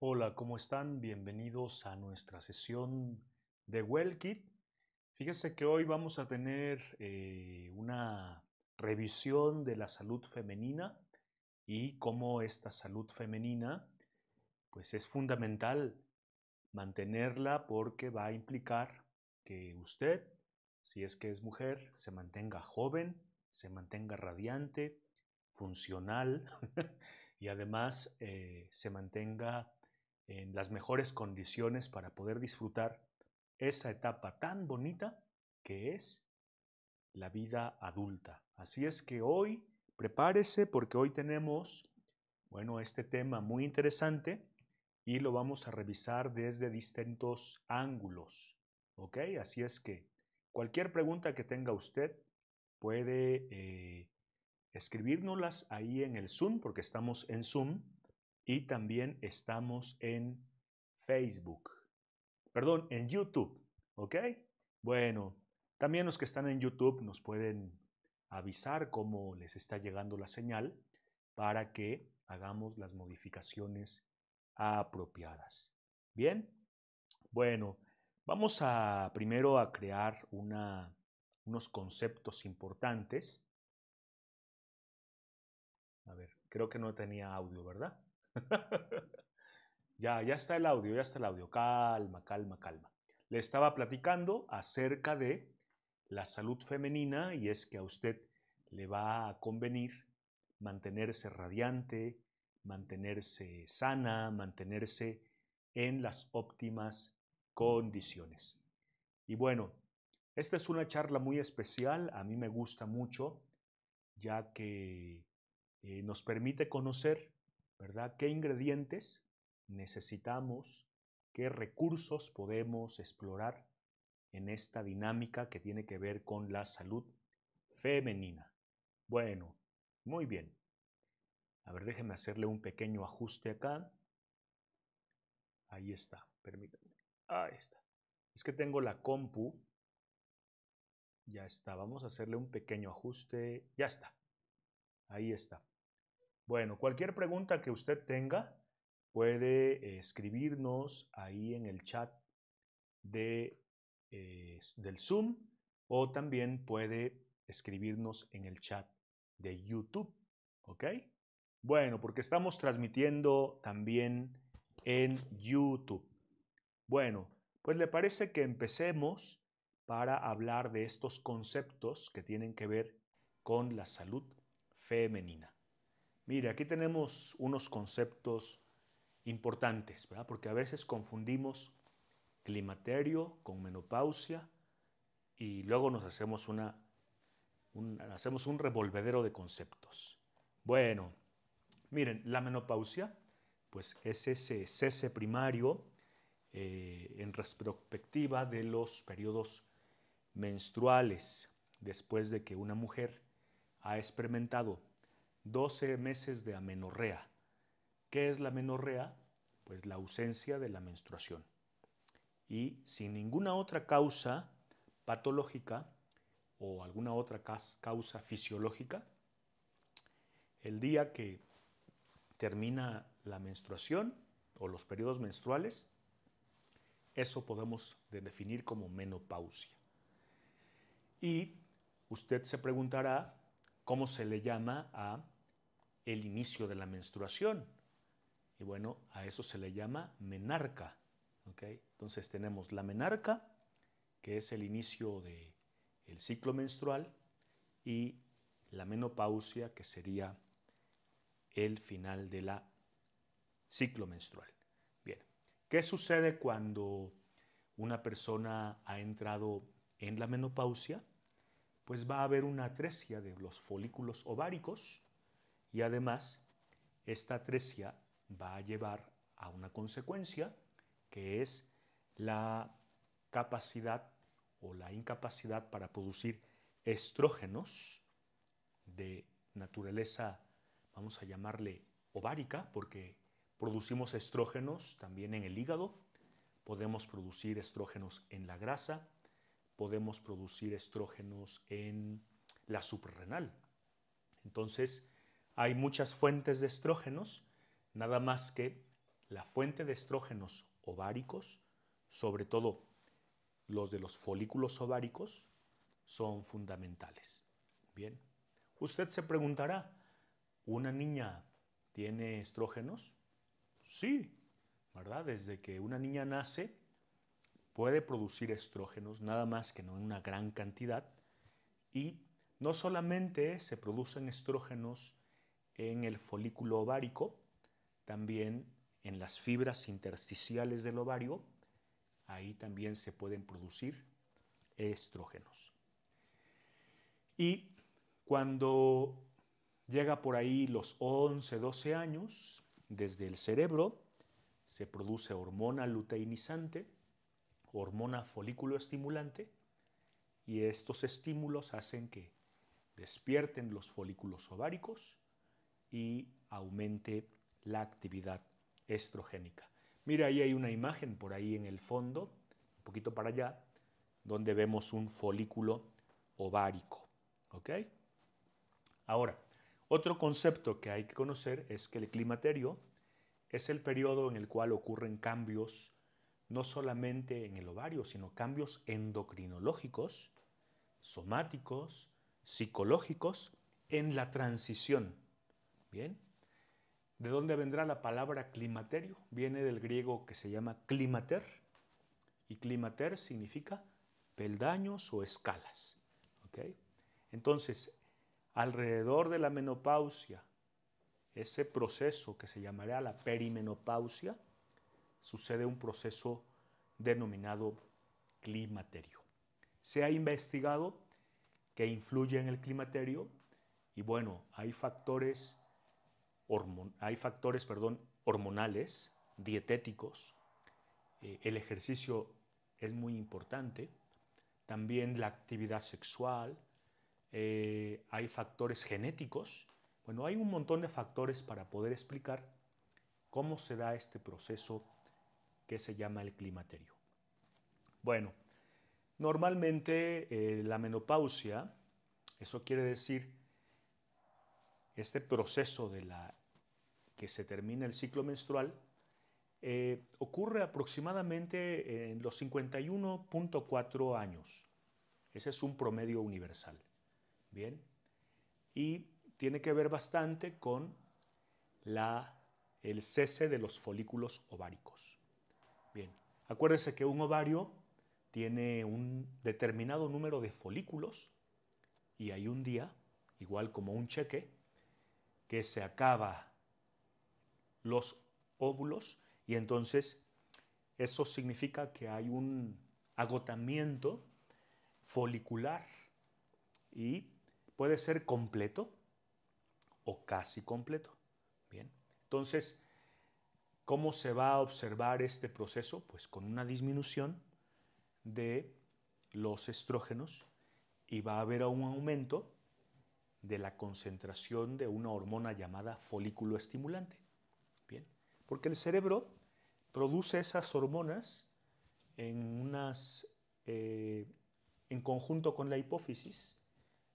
Hola, ¿cómo están? Bienvenidos a nuestra sesión de Wellkit. Fíjese que hoy vamos a tener eh, una revisión de la salud femenina y cómo esta salud femenina pues es fundamental mantenerla porque va a implicar que usted, si es que es mujer, se mantenga joven, se mantenga radiante, funcional y además eh, se mantenga en las mejores condiciones para poder disfrutar esa etapa tan bonita que es la vida adulta. Así es que hoy prepárese porque hoy tenemos, bueno, este tema muy interesante y lo vamos a revisar desde distintos ángulos. ¿Ok? Así es que cualquier pregunta que tenga usted puede eh, escribírnoslas ahí en el Zoom porque estamos en Zoom y también estamos en Facebook. Perdón, en YouTube, ¿ok? Bueno, también los que están en YouTube nos pueden avisar cómo les está llegando la señal para que hagamos las modificaciones apropiadas. Bien, bueno, vamos a primero a crear unos conceptos importantes. A ver, creo que no tenía audio, ¿verdad? ya, ya está el audio, ya está el audio. Calma, calma, calma. Le estaba platicando acerca de la salud femenina y es que a usted le va a convenir mantenerse radiante, mantenerse sana, mantenerse en las óptimas condiciones. Y bueno, esta es una charla muy especial, a mí me gusta mucho, ya que eh, nos permite conocer ¿verdad? ¿Qué ingredientes necesitamos? ¿Qué recursos podemos explorar en esta dinámica que tiene que ver con la salud femenina? Bueno, muy bien. A ver, déjenme hacerle un pequeño ajuste acá. Ahí está, permítanme. Ahí está. Es que tengo la compu. Ya está, vamos a hacerle un pequeño ajuste. Ya está. Ahí está. Bueno, cualquier pregunta que usted tenga, puede eh, escribirnos ahí en el chat de, eh, del Zoom o también puede escribirnos en el chat de YouTube. ¿Ok? Bueno, porque estamos transmitiendo también en YouTube. Bueno, pues le parece que empecemos para hablar de estos conceptos que tienen que ver con la salud femenina. Mire, aquí tenemos unos conceptos importantes, ¿verdad? porque a veces confundimos climaterio con menopausia y luego nos hacemos, una, un, hacemos un revolvedero de conceptos. Bueno, miren, la menopausia pues es ese cese primario eh, en retrospectiva de los periodos menstruales después de que una mujer ha experimentado 12 meses de amenorrea. ¿Qué es la amenorrea? Pues la ausencia de la menstruación. Y sin ninguna otra causa patológica o alguna otra causa fisiológica, el día que termina la menstruación o los periodos menstruales, eso podemos definir como menopausia. Y usted se preguntará cómo se le llama a el inicio de la menstruación. Y bueno, a eso se le llama menarca. Entonces tenemos la menarca, que es el inicio del el ciclo menstrual, y la menopausia, que sería el final del ciclo menstrual. Bien, ¿qué sucede cuando una persona ha entrado en la menopausia? Pues va a haber una atresia de los folículos ováricos, y además, esta atresia va a llevar a una consecuencia que es la capacidad o la incapacidad para producir estrógenos de naturaleza, vamos a llamarle ovárica, porque producimos estrógenos también en el hígado, podemos producir estrógenos en la grasa, podemos producir estrógenos en la suprarrenal. Entonces, hay muchas fuentes de estrógenos, nada más que la fuente de estrógenos ováricos, sobre todo los de los folículos ováricos, son fundamentales. Bien, usted se preguntará, ¿una niña tiene estrógenos? Sí, ¿verdad? Desde que una niña nace puede producir estrógenos, nada más que no en una gran cantidad, y no solamente se producen estrógenos en el folículo ovárico, también en las fibras intersticiales del ovario, ahí también se pueden producir estrógenos. Y cuando llega por ahí los 11, 12 años, desde el cerebro se produce hormona luteinizante, hormona folículo estimulante, y estos estímulos hacen que despierten los folículos ováricos y aumente la actividad estrogénica. Mira, ahí hay una imagen por ahí en el fondo, un poquito para allá, donde vemos un folículo ovárico. Ahora, otro concepto que hay que conocer es que el climaterio es el periodo en el cual ocurren cambios no solamente en el ovario, sino cambios endocrinológicos, somáticos, psicológicos, en la transición Bien. ¿De dónde vendrá la palabra climaterio? Viene del griego que se llama climater, y climater significa peldaños o escalas. Entonces, alrededor de la menopausia, ese proceso que se llamará la perimenopausia, sucede un proceso denominado climaterio. Se ha investigado que influye en el climaterio y bueno, hay factores hay factores perdón, hormonales, dietéticos, eh, el ejercicio es muy importante, también la actividad sexual, eh, hay factores genéticos, bueno, hay un montón de factores para poder explicar cómo se da este proceso que se llama el climaterio. Bueno, normalmente eh, la menopausia, eso quiere decir este proceso de la que se termina el ciclo menstrual, eh, ocurre aproximadamente en los 51.4 años. Ese es un promedio universal. Bien. Y tiene que ver bastante con el cese de los folículos ováricos. Bien. Acuérdense que un ovario tiene un determinado número de folículos y hay un día, igual como un cheque, que se acaba los óvulos y entonces eso significa que hay un agotamiento folicular y puede ser completo o casi completo. Bien, entonces, ¿cómo se va a observar este proceso? Pues con una disminución de los estrógenos y va a haber un aumento de la concentración de una hormona llamada folículo estimulante. Porque el cerebro produce esas hormonas eh, en, conjunto con la hipófisis.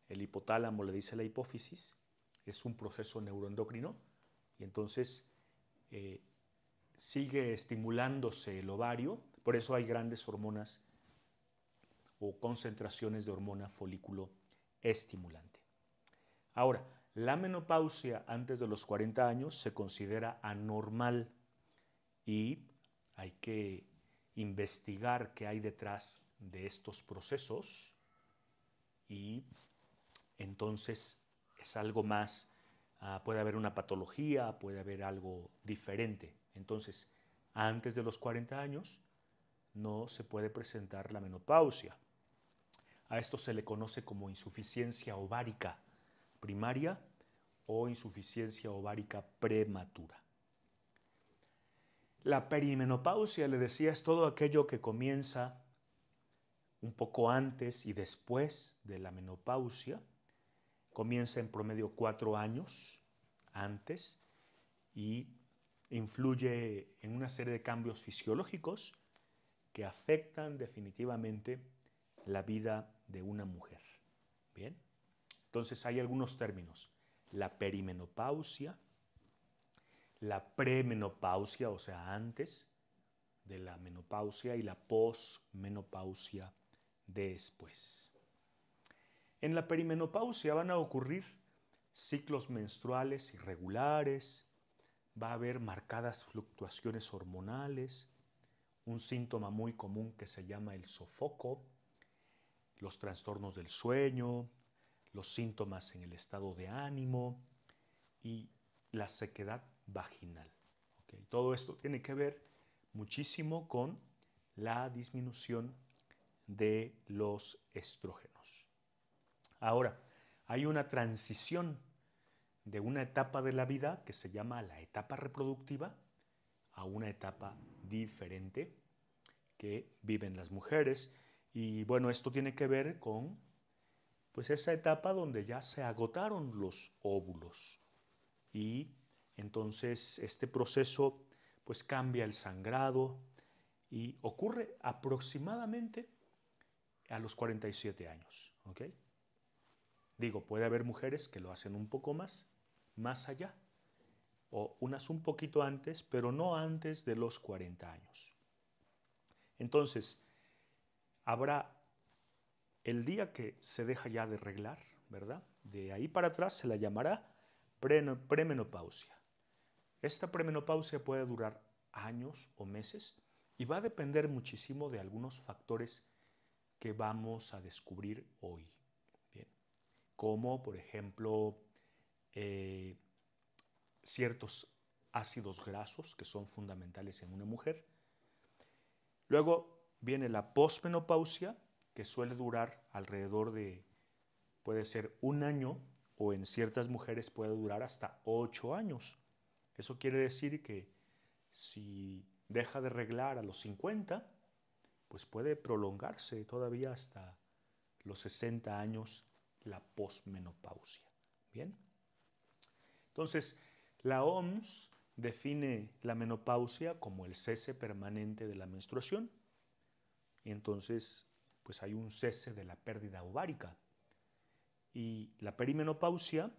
El hipotálamo le dice la hipófisis, es un proceso neuroendocrino y entonces eh, sigue estimulándose el ovario, por eso hay grandes hormonas o concentraciones de hormona folículo estimulante. Ahora, la menopausia antes de los 40 años se considera anormal y hay que investigar qué hay detrás de estos procesos y entonces es algo más, ah, puede haber una patología, puede haber algo diferente. Entonces, antes de los 40 años no se puede presentar la menopausia. A esto se le conoce como insuficiencia ovárica primaria o insuficiencia ovárica prematura. La perimenopausia, le decía, es todo aquello que comienza un poco antes y después de la menopausia. Comienza en promedio cuatro años antes y influye en una serie de cambios fisiológicos que afectan definitivamente la vida de una mujer. ¿Bien? Entonces hay algunos términos. La perimenopausia, la premenopausia, o sea, antes de la menopausia y la posmenopausia después. En la perimenopausia van a ocurrir ciclos menstruales irregulares, va a haber marcadas fluctuaciones hormonales, un síntoma muy común que se llama el sofoco, los trastornos del sueño, los síntomas en el estado de ánimo y la sequedad vaginal. Todo esto tiene que ver muchísimo con la disminución de los estrógenos. Ahora, hay una transición de una etapa de la vida que se llama la etapa reproductiva a una etapa diferente que viven las mujeres. Y bueno, esto tiene que ver con pues esa etapa donde ya se agotaron los óvulos y entonces este proceso pues cambia el sangrado y ocurre aproximadamente a los 47 años, Digo, puede haber mujeres que lo hacen un poco más, más allá, o unas un poquito antes, pero no antes de los 40 años. Entonces, habrá el día que se deja ya de reglar, ¿verdad? De ahí para atrás se la llamará premenopausia. Esta premenopausia puede durar años o meses y va a depender muchísimo de algunos factores que vamos a descubrir hoy. Bien. Como por ejemplo eh, ciertos ácidos grasos que son fundamentales en una mujer. Luego viene la posmenopausia, que suele durar alrededor de, puede ser un año o en ciertas mujeres puede durar hasta ocho años. Eso quiere decir que si deja de reglar a los 50, pues puede prolongarse todavía hasta los 60 años la posmenopausia. ¿Bien? Entonces, la OMS define la menopausia como el cese permanente de la menstruación. Y entonces pues hay un cese de la pérdida ovárica. Y la perimenopausia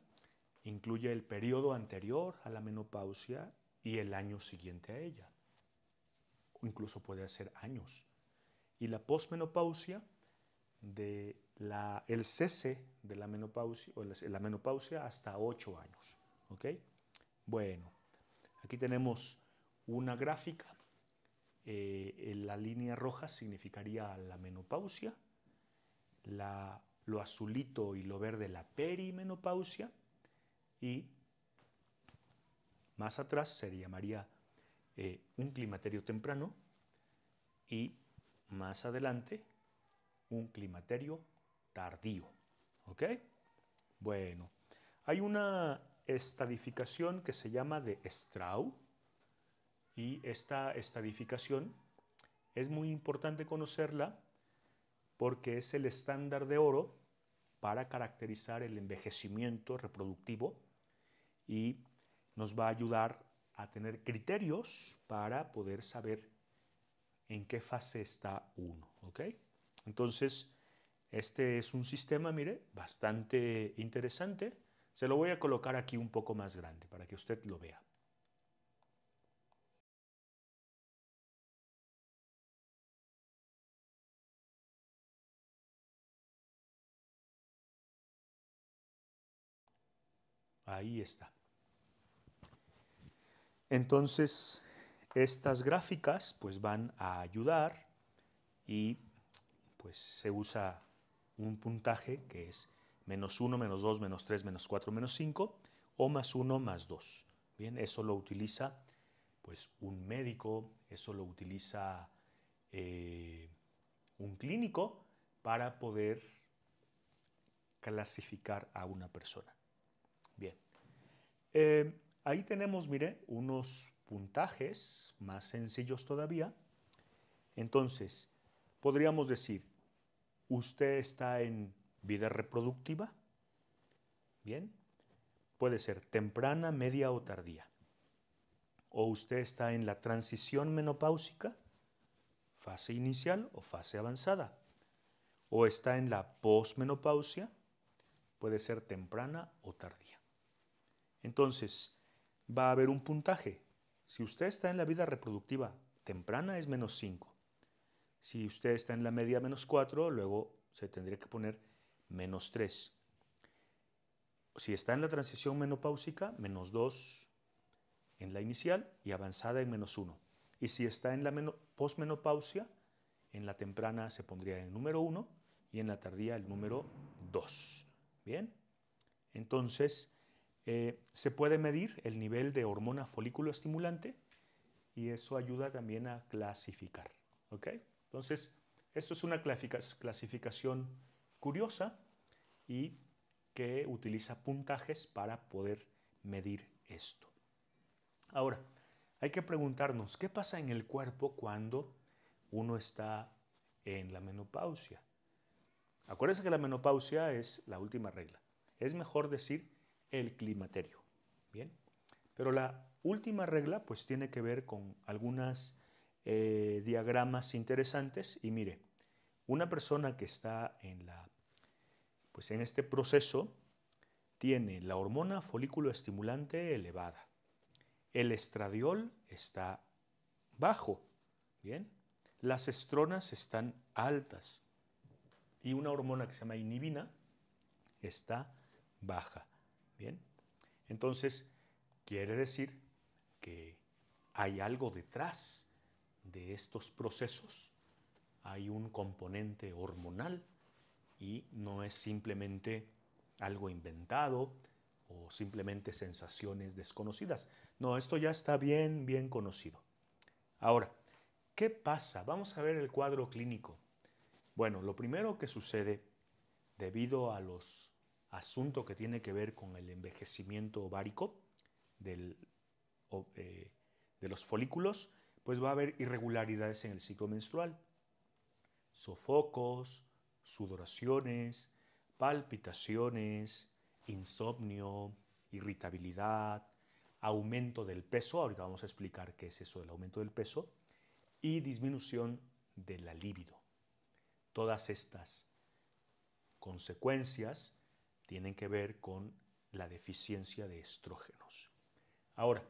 incluye el periodo anterior a la menopausia y el año siguiente a ella. O incluso puede ser años. Y la posmenopausia de la, el cese de la menopausia, o la, menopausia hasta 8 años. Bueno, aquí tenemos una gráfica eh, la línea roja significaría la menopausia, lo azulito y lo verde la perimenopausia y más atrás se llamaría eh, un climaterio temprano y más adelante un climaterio tardío. Bueno, hay una estadificación que se llama de Strau, y esta estadificación es muy importante conocerla porque es el estándar de oro para caracterizar el envejecimiento reproductivo y nos va a ayudar a tener criterios para poder saber en qué fase está uno. Entonces, este es un sistema, mire, bastante interesante. Se lo voy a colocar aquí un poco más grande para que usted lo vea. Ahí está. Entonces, estas gráficas pues van a ayudar y pues se usa un puntaje que es menos 1, menos 2, menos 3, menos 4, menos 5 o más 1, más 2. Bien, eso lo utiliza pues un médico, eso lo utiliza eh, un clínico para poder clasificar a una persona. Em, ahí tenemos, mire, unos puntajes más sencillos todavía. Entonces, podríamos decir, usted está en vida reproductiva, ¿bien? Puede ser temprana, media o tardía. O usted está en la transición menopáusica, fase inicial o fase avanzada. O está en la posmenopausia, puede ser temprana o tardía. Entonces, va a haber un puntaje. Si usted está en la vida reproductiva temprana es menos 5. Si usted está en la media menos 4, luego se tendría que poner menos 3. Si está en la transición menopáusica, menos 2 en la inicial y avanzada en menos 1. Y si está en la posmenopausia, en la temprana se pondría el número 1 y en la tardía el número 2. ¿Bien? Entonces, eh, se puede medir el nivel de hormona folículo estimulante y eso ayuda también a clasificar. Entonces, esto es una clasificación curiosa y que utiliza puntajes para poder medir esto. Ahora, hay que preguntarnos, ¿qué pasa en el cuerpo cuando uno está en la menopausia? Acuérdense que la menopausia es la última regla. Es mejor decir el climaterio. Bien, pero la última regla pues tiene que ver con algunos eh, diagramas interesantes y mire, una persona que está en la pues en este proceso tiene la hormona folículo estimulante elevada. El estradiol está bajo, ¿bien? Las estronas están altas y una hormona que se llama inhibina está baja. Bien, entonces quiere decir que hay algo detrás de estos procesos, hay un componente hormonal y no es simplemente algo inventado o simplemente sensaciones desconocidas. No, esto ya está bien, bien conocido. Ahora, ¿qué pasa? Vamos a ver el cuadro clínico. Bueno, lo primero que sucede debido a los asunto que tiene que ver con el envejecimiento ovárico eh, de los folículos, pues va a haber irregularidades en el ciclo menstrual. Sofocos, sudoraciones, palpitaciones, insomnio, irritabilidad, aumento del peso, ahorita vamos a explicar qué es eso del aumento del peso, y disminución de la libido. Todas estas consecuencias tienen que ver con la deficiencia de estrógenos. Ahora,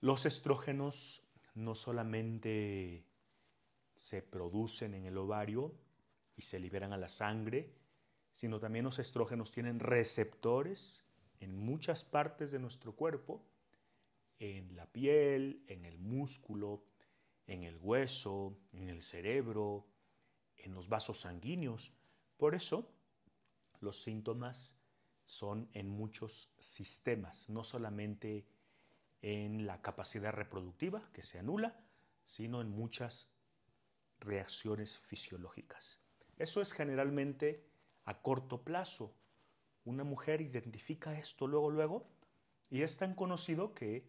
los estrógenos no solamente se producen en el ovario y se liberan a la sangre, sino también los estrógenos tienen receptores en muchas partes de nuestro cuerpo, en la piel, en el músculo, en el hueso, en el cerebro, en los vasos sanguíneos. Por eso, los síntomas son en muchos sistemas, no solamente en la capacidad reproductiva, que se anula, sino en muchas reacciones fisiológicas. Eso es generalmente a corto plazo. Una mujer identifica esto luego, luego, y es tan conocido que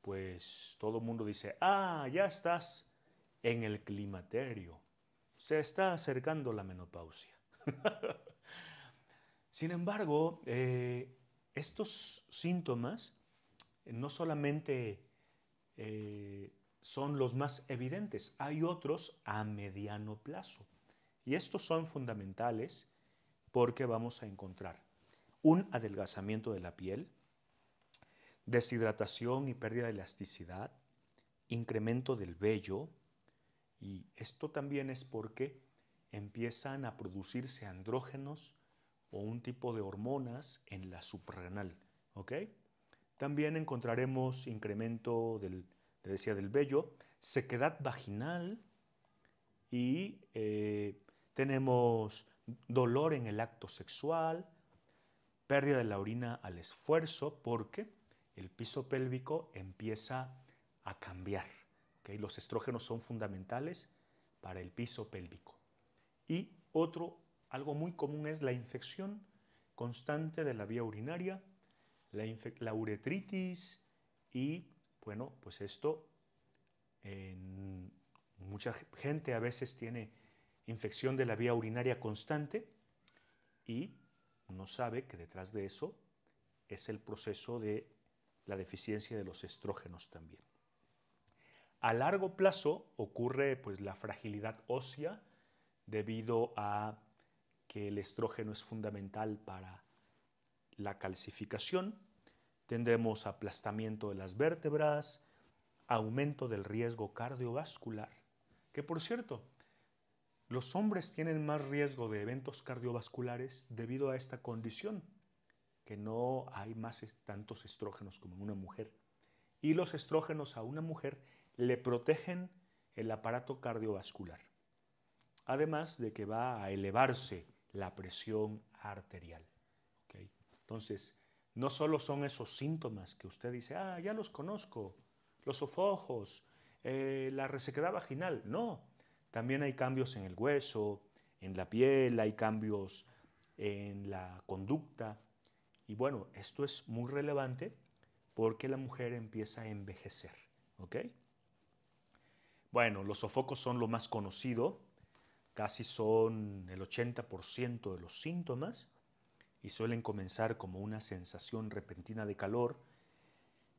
pues todo el mundo dice, ah, ya estás en el climaterio, se está acercando la menopausia. Sin embargo, eh, estos síntomas eh, no solamente eh, son los más evidentes, hay otros a mediano plazo. Y estos son fundamentales porque vamos a encontrar un adelgazamiento de la piel, deshidratación y pérdida de elasticidad, incremento del vello, y esto también es porque empiezan a producirse andrógenos o un tipo de hormonas en la suprarrenal. ¿ok? También encontraremos incremento del, decía, del vello, sequedad vaginal y eh, tenemos dolor en el acto sexual, pérdida de la orina al esfuerzo porque el piso pélvico empieza a cambiar. Los estrógenos son fundamentales para el piso pélvico. Y otro algo muy común es la infección constante de la vía urinaria, la, uretritis y, bueno, pues esto, mucha gente a veces tiene infección de la vía urinaria constante y no sabe que detrás de eso es el proceso de la deficiencia de los estrógenos también. A largo plazo ocurre pues la fragilidad ósea debido a que el estrógeno es fundamental para la calcificación, tendremos aplastamiento de las vértebras, aumento del riesgo cardiovascular, que por cierto, los hombres tienen más riesgo de eventos cardiovasculares debido a esta condición, que no hay más tantos estrógenos como en una mujer. Y los estrógenos a una mujer le protegen el aparato cardiovascular, además de que va a elevarse la presión arterial. Entonces, no solo son esos síntomas que usted dice, ah, ya los conozco, los sofojos, eh, la resequedad vaginal. No, también hay cambios en el hueso, en la piel, hay cambios en la conducta. Y bueno, esto es muy relevante porque la mujer empieza a envejecer. Bueno, los sofocos son lo más conocido. Casi son el 80% de los síntomas y suelen comenzar como una sensación repentina de calor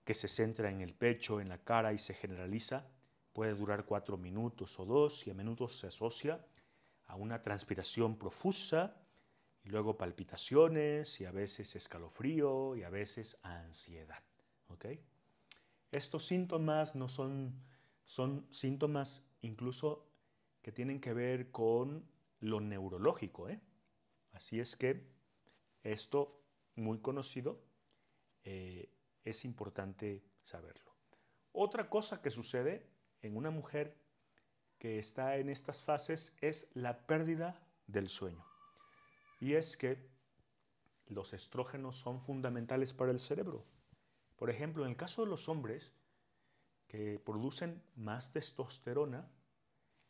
que se centra en el pecho, en la cara y se generaliza. Puede durar cuatro minutos o dos y a menudo se asocia a una transpiración profusa y luego palpitaciones y a veces escalofrío y a veces ansiedad. Estos síntomas no son, son síntomas incluso que tienen que ver con lo neurológico. ¿eh? Así es que esto, muy conocido, eh, es importante saberlo. Otra cosa que sucede en una mujer que está en estas fases es la pérdida del sueño. Y es que los estrógenos son fundamentales para el cerebro. Por ejemplo, en el caso de los hombres que producen más testosterona,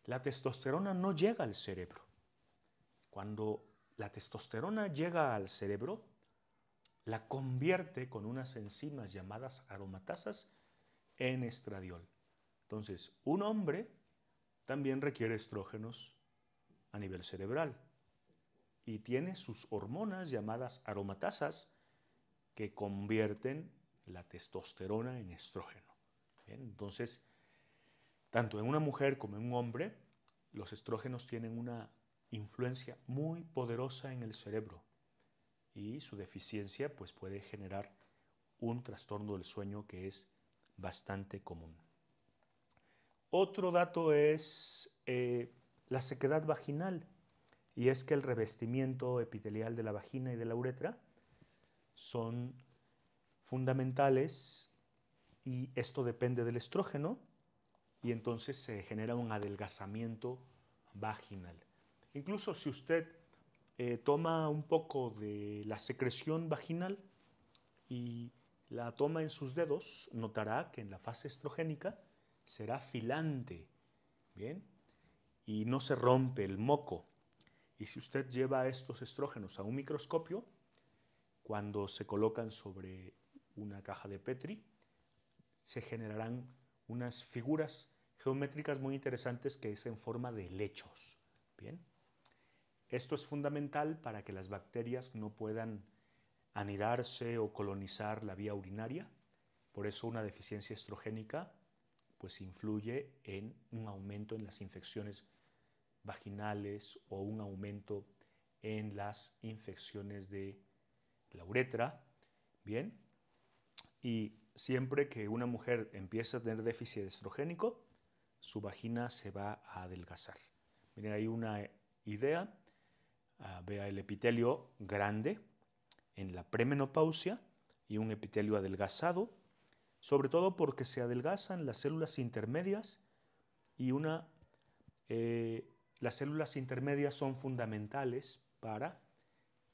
la testosterona no llega al cerebro. Cuando la testosterona llega al cerebro, la convierte con unas enzimas llamadas aromatasas en estradiol. Entonces, un hombre también requiere estrógenos a nivel cerebral y tiene sus hormonas llamadas aromatasas que convierten la testosterona en estrógeno. Entonces, tanto en una mujer como en un hombre, los estrógenos tienen una influencia muy poderosa en el cerebro y su deficiencia pues puede generar un trastorno del sueño que es bastante común. Otro dato es eh, la sequedad vaginal y es que el revestimiento epitelial de la vagina y de la uretra son fundamentales y esto depende del estrógeno y entonces se genera un adelgazamiento vaginal. Incluso si usted eh, toma un poco de la secreción vaginal y la toma en sus dedos, notará que en la fase estrogénica será filante, Y no se rompe el moco. Y si usted lleva estos estrógenos a un microscopio, cuando se colocan sobre una caja de Petri, se generarán unas figuras geométricas muy interesantes que es en forma de lechos. Bien. Esto es fundamental para que las bacterias no puedan anidarse o colonizar la vía urinaria. Por eso una deficiencia estrogénica pues influye en un aumento en las infecciones vaginales o un aumento en las infecciones de la uretra, ¿bien? Y siempre que una mujer empieza a tener déficit estrogénico, su vagina se va a adelgazar. Miren, hay una idea, ah, vea el epitelio grande en la premenopausia y un epitelio adelgazado, sobre todo porque se adelgazan las células intermedias y una, eh, las células intermedias son fundamentales para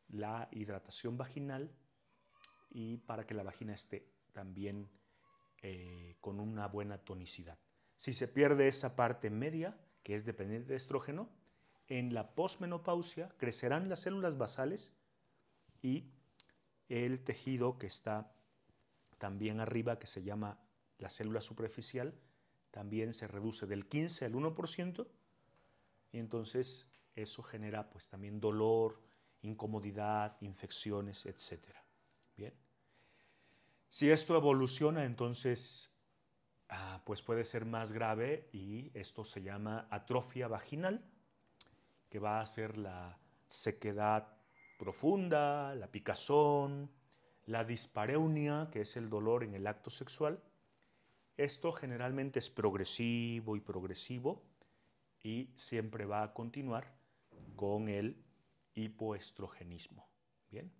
la hidratación vaginal y para que la vagina esté también eh, con una buena tonicidad. Si se pierde esa parte media, que es dependiente de estrógeno, en la posmenopausia crecerán las células basales y el tejido que está también arriba, que se llama la célula superficial, también se reduce del 15 al 1%, y entonces eso genera pues también dolor, incomodidad, infecciones, etc. Bien. Si esto evoluciona, entonces Ah, pues puede ser más grave y esto se llama atrofia vaginal, que va a ser la sequedad profunda, la picazón, la dispareunia, que es el dolor en el acto sexual. Esto generalmente es progresivo y progresivo y siempre va a continuar con el hipoestrogenismo. Bien,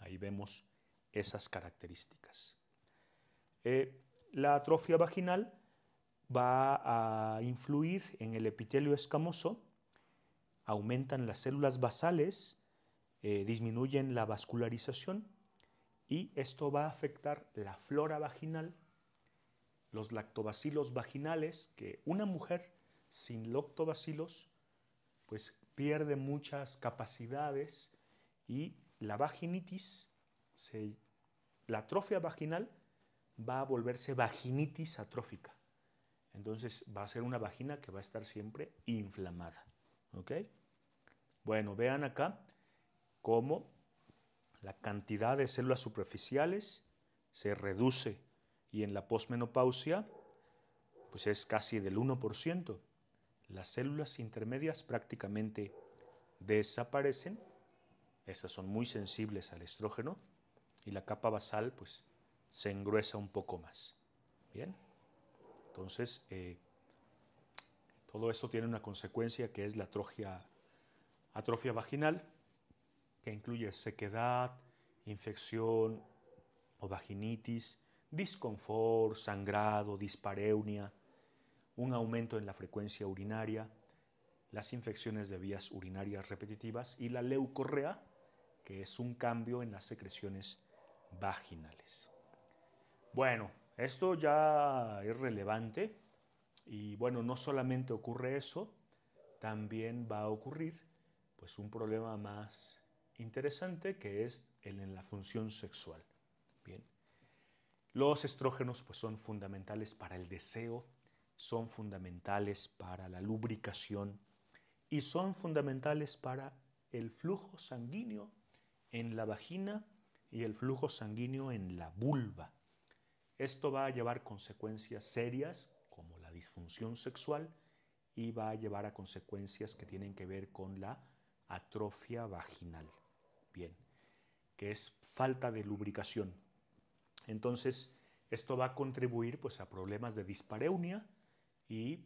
ahí vemos esas características. Eh, la atrofia vaginal va a influir en el epitelio escamoso, aumentan las células basales, eh, disminuyen la vascularización y esto va a afectar la flora vaginal, los lactobacilos vaginales, que una mujer sin lactobacilos pues pierde muchas capacidades y la vaginitis, la atrofia vaginal va a volverse vaginitis atrófica. Entonces va a ser una vagina que va a estar siempre inflamada. Bueno, vean acá cómo la cantidad de células superficiales se reduce y en la posmenopausia pues es casi del 1%. Las células intermedias prácticamente desaparecen. Esas son muy sensibles al estrógeno y la capa basal pues se engruesa un poco más. Bien, entonces eh, todo esto tiene una consecuencia que es la atrofia, atrofia vaginal, que incluye sequedad, infección o vaginitis, disconfort, sangrado, dispareunia, un aumento en la frecuencia urinaria, las infecciones de vías urinarias repetitivas y la leucorrea, que es un cambio en las secreciones vaginales. Bueno, esto ya es relevante y bueno, no solamente ocurre eso, también va a ocurrir pues un problema más interesante que es el en la función sexual. Bien. Los estrógenos pues son fundamentales para el deseo, son fundamentales para la lubricación y son fundamentales para el flujo sanguíneo en la vagina y el flujo sanguíneo en la vulva. Esto va a llevar consecuencias serias como la disfunción sexual y va a llevar a consecuencias que tienen que ver con la atrofia vaginal, bien, que es falta de lubricación. Entonces, esto va a contribuir pues, a problemas de dispareunia y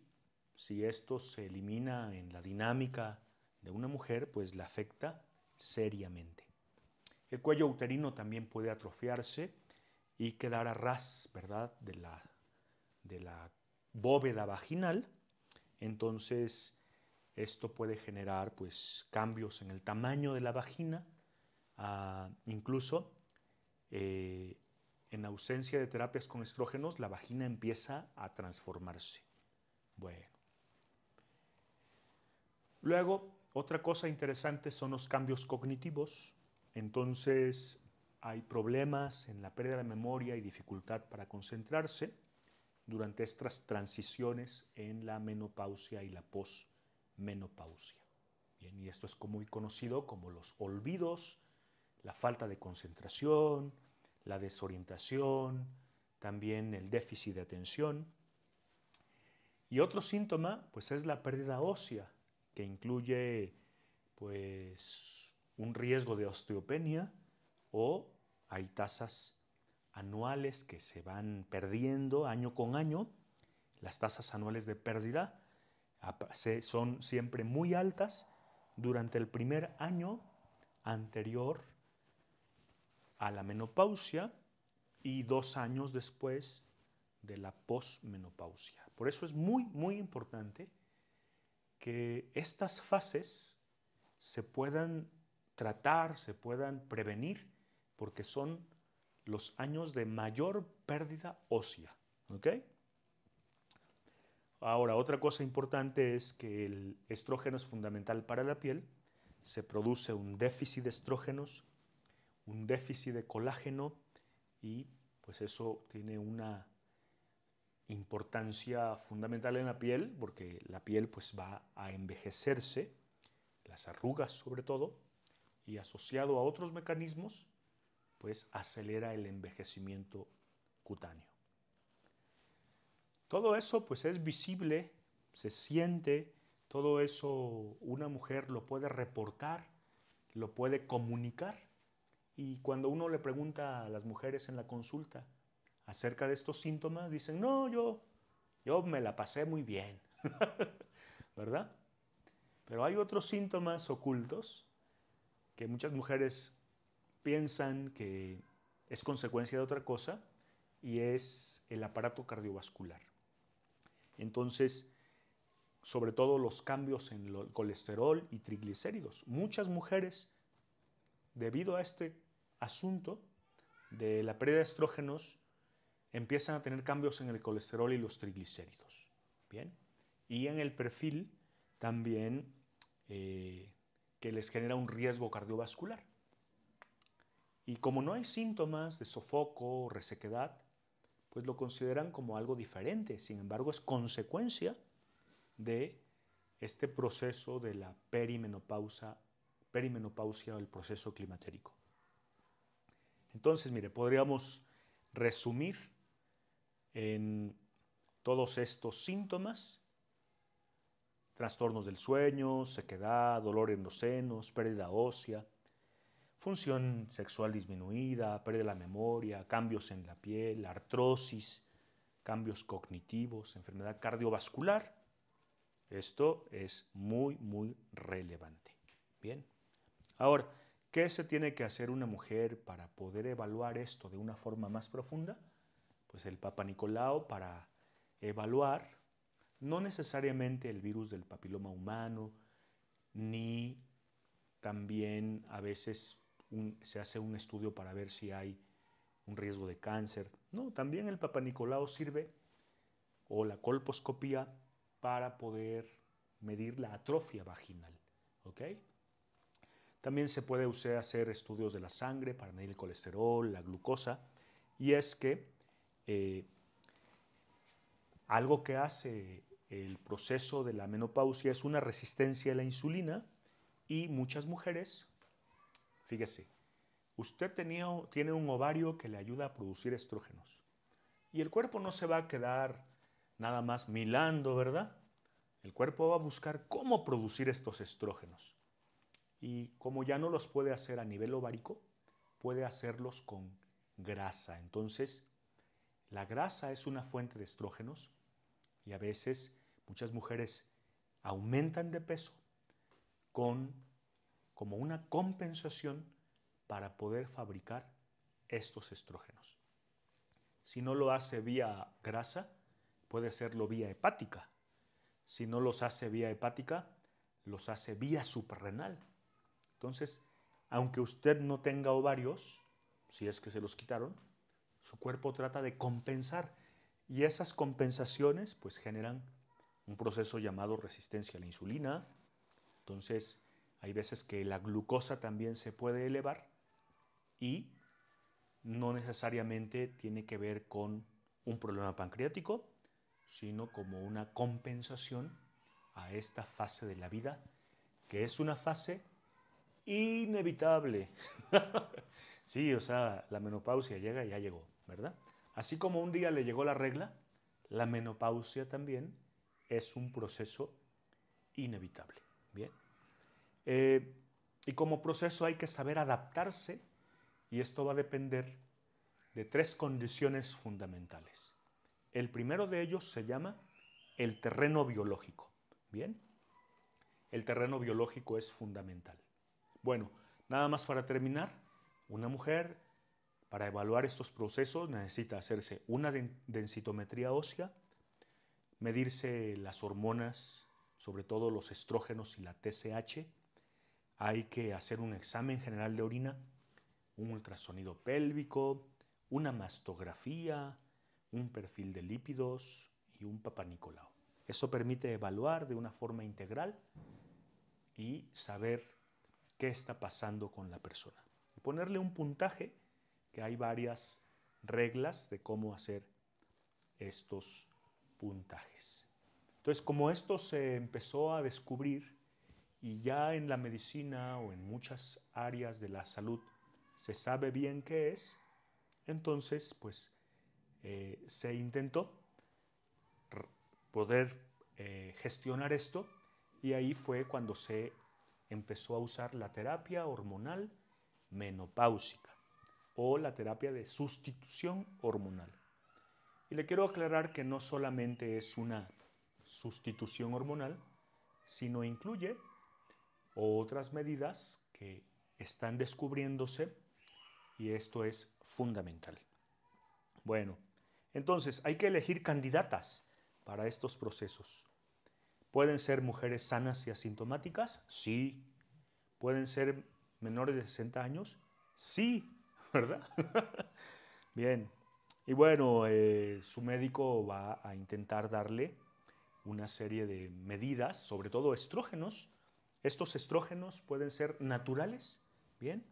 si esto se elimina en la dinámica de una mujer, pues la afecta seriamente. El cuello uterino también puede atrofiarse y quedar a ras, ¿verdad?, de la, de la bóveda vaginal, entonces esto puede generar pues cambios en el tamaño de la vagina, ah, incluso eh, en ausencia de terapias con estrógenos, la vagina empieza a transformarse. Luego, otra cosa interesante son los cambios cognitivos. Entonces, hay problemas en la pérdida de memoria y dificultad para concentrarse durante estas transiciones en la menopausia y la posmenopausia. Bien, y esto es muy conocido como los olvidos, la falta de concentración, la desorientación, también el déficit de atención. Y otro síntoma pues es la pérdida ósea, que incluye pues un riesgo de osteopenia o hay tasas anuales que se van perdiendo año con año. Las tasas anuales de pérdida son siempre muy altas durante el primer año anterior a la menopausia y dos años después de la posmenopausia. Por eso es muy, muy importante que estas fases se puedan tratar, se puedan prevenir porque son los años de mayor pérdida ósea. Ahora, otra cosa importante es que el estrógeno es fundamental para la piel. Se produce un déficit de estrógenos, un déficit de colágeno y pues eso tiene una importancia fundamental en la piel porque la piel pues va a envejecerse, las arrugas sobre todo, y asociado a otros mecanismos pues acelera el envejecimiento cutáneo. Todo eso pues es visible, se siente, todo eso una mujer lo puede reportar, lo puede comunicar y cuando uno le pregunta a las mujeres en la consulta acerca de estos síntomas, dicen, no, yo, yo me la pasé muy bien, ¿verdad? Pero hay otros síntomas ocultos que muchas mujeres piensan que es consecuencia de otra cosa y es el aparato cardiovascular. Entonces, sobre todo los cambios en el colesterol y triglicéridos. Muchas mujeres, debido a este asunto de la pérdida de estrógenos, empiezan a tener cambios en el colesterol y los triglicéridos. ¿Bien? Y en el perfil también eh, que les genera un riesgo cardiovascular. Y como no hay síntomas de sofoco o resequedad, pues lo consideran como algo diferente. Sin embargo, es consecuencia de este proceso de la perimenopausa, perimenopausia o el proceso climatérico. Entonces, mire, podríamos resumir en todos estos síntomas, trastornos del sueño, sequedad, dolor en los senos, pérdida ósea, función sexual disminuida, pérdida de la memoria, cambios en la piel, artrosis, cambios cognitivos, enfermedad cardiovascular. Esto es muy, muy relevante. Bien. Ahora, ¿qué se tiene que hacer una mujer para poder evaluar esto de una forma más profunda? Pues el Papa Nicolau para evaluar no necesariamente el virus del papiloma humano, ni también a veces se hace un estudio para ver si hay un riesgo de cáncer. No, también el papanicolao sirve o la colposcopía para poder medir la atrofia vaginal. También se puede hacer estudios de la sangre para medir el colesterol, la glucosa. Y es que eh, algo que hace el proceso de la menopausia es una resistencia a la insulina y muchas mujeres Fíjese, usted tenía, tiene un ovario que le ayuda a producir estrógenos. Y el cuerpo no se va a quedar nada más milando, ¿verdad? El cuerpo va a buscar cómo producir estos estrógenos. Y como ya no los puede hacer a nivel ovárico, puede hacerlos con grasa. Entonces, la grasa es una fuente de estrógenos y a veces muchas mujeres aumentan de peso con como una compensación para poder fabricar estos estrógenos. Si no lo hace vía grasa, puede hacerlo vía hepática. Si no los hace vía hepática, los hace vía suprarrenal. Entonces, aunque usted no tenga ovarios, si es que se los quitaron, su cuerpo trata de compensar y esas compensaciones pues generan un proceso llamado resistencia a la insulina. Entonces, hay veces que la glucosa también se puede elevar y no necesariamente tiene que ver con un problema pancreático, sino como una compensación a esta fase de la vida, que es una fase inevitable. sí, o sea, la menopausia llega y ya llegó, ¿verdad? Así como un día le llegó la regla, la menopausia también es un proceso inevitable. Bien. Eh, y como proceso hay que saber adaptarse y esto va a depender de tres condiciones fundamentales. El primero de ellos se llama el terreno biológico. ¿Bien? El terreno biológico es fundamental. Bueno, nada más para terminar, una mujer para evaluar estos procesos necesita hacerse una densitometría ósea, medirse las hormonas, sobre todo los estrógenos y la TSH, hay que hacer un examen general de orina, un ultrasonido pélvico, una mastografía, un perfil de lípidos y un papanicolao. Eso permite evaluar de una forma integral y saber qué está pasando con la persona. ponerle un puntaje, que hay varias reglas de cómo hacer estos puntajes. Entonces, como esto se empezó a descubrir, y ya en la medicina o en muchas áreas de la salud se sabe bien qué es, entonces pues eh, se intentó poder eh, gestionar esto y ahí fue cuando se empezó a usar la terapia hormonal menopáusica o la terapia de sustitución hormonal. Y le quiero aclarar que no solamente es una sustitución hormonal, sino incluye otras medidas que están descubriéndose y esto es fundamental. Bueno, entonces hay que elegir candidatas para estos procesos. ¿Pueden ser mujeres sanas y asintomáticas? Sí. ¿Pueden ser menores de 60 años? Sí, ¿verdad? Bien. Y bueno, eh, su médico va a intentar darle una serie de medidas, sobre todo estrógenos, estos estrógenos pueden ser naturales, ¿bien?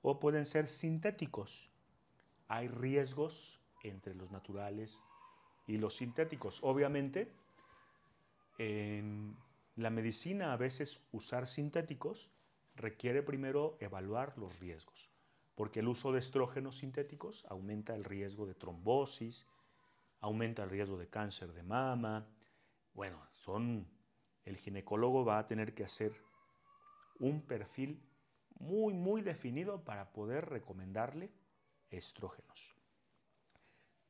O pueden ser sintéticos. Hay riesgos entre los naturales y los sintéticos. Obviamente, en la medicina a veces usar sintéticos requiere primero evaluar los riesgos, porque el uso de estrógenos sintéticos aumenta el riesgo de trombosis, aumenta el riesgo de cáncer de mama. Bueno, son el ginecólogo va a tener que hacer un perfil muy, muy definido para poder recomendarle estrógenos.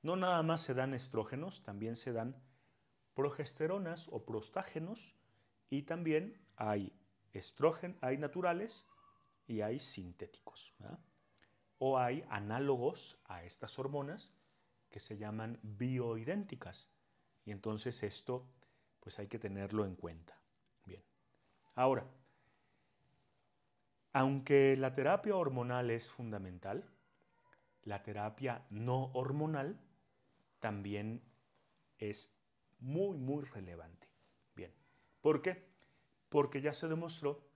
No nada más se dan estrógenos, también se dan progesteronas o prostágenos y también hay estrógenos, hay naturales y hay sintéticos. O hay análogos a estas hormonas que se llaman bioidénticas. Y entonces esto pues hay que tenerlo en cuenta. Bien. Ahora, aunque la terapia hormonal es fundamental, la terapia no hormonal también es muy, muy relevante. Bien, ¿por qué? Porque ya se demostró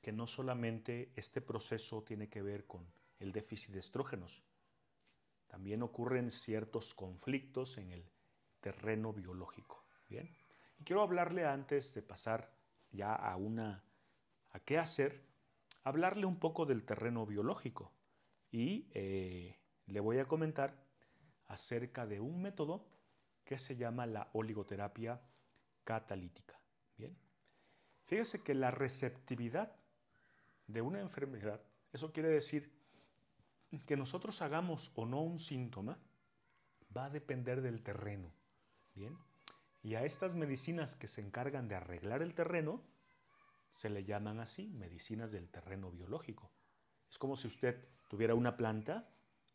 que no solamente este proceso tiene que ver con el déficit de estrógenos, también ocurren ciertos conflictos en el terreno biológico. Bien, y quiero hablarle antes de pasar ya a una, a qué hacer, hablarle un poco del terreno biológico y eh, le voy a comentar acerca de un método que se llama la oligoterapia catalítica. Bien, fíjese que la receptividad de una enfermedad, eso quiere decir que nosotros hagamos o no un síntoma, va a depender del terreno. Bien, y a estas medicinas que se encargan de arreglar el terreno, se le llaman así, medicinas del terreno biológico. Es como si usted tuviera una planta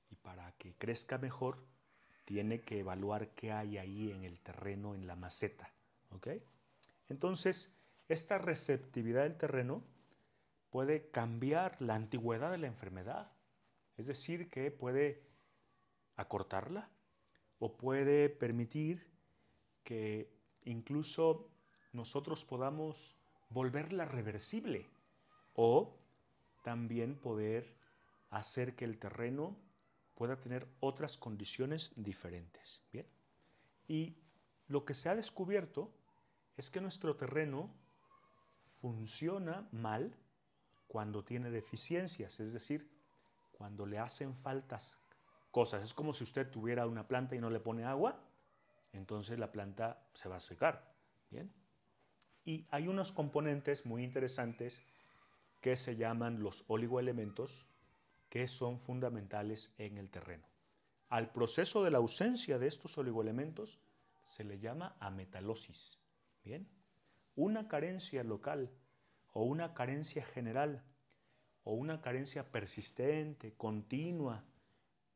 y para que crezca mejor tiene que evaluar qué hay ahí en el terreno, en la maceta. Entonces, esta receptividad del terreno puede cambiar la antigüedad de la enfermedad, es decir, que puede acortarla o puede permitir que incluso nosotros podamos volverla reversible o también poder hacer que el terreno pueda tener otras condiciones diferentes. ¿bien? Y lo que se ha descubierto es que nuestro terreno funciona mal cuando tiene deficiencias, es decir, cuando le hacen faltas cosas. Es como si usted tuviera una planta y no le pone agua, entonces la planta se va a secar. ¿bien? Y hay unos componentes muy interesantes que se llaman los oligoelementos, que son fundamentales en el terreno. Al proceso de la ausencia de estos oligoelementos se le llama ametalosis. Bien, una carencia local o una carencia general o una carencia persistente, continua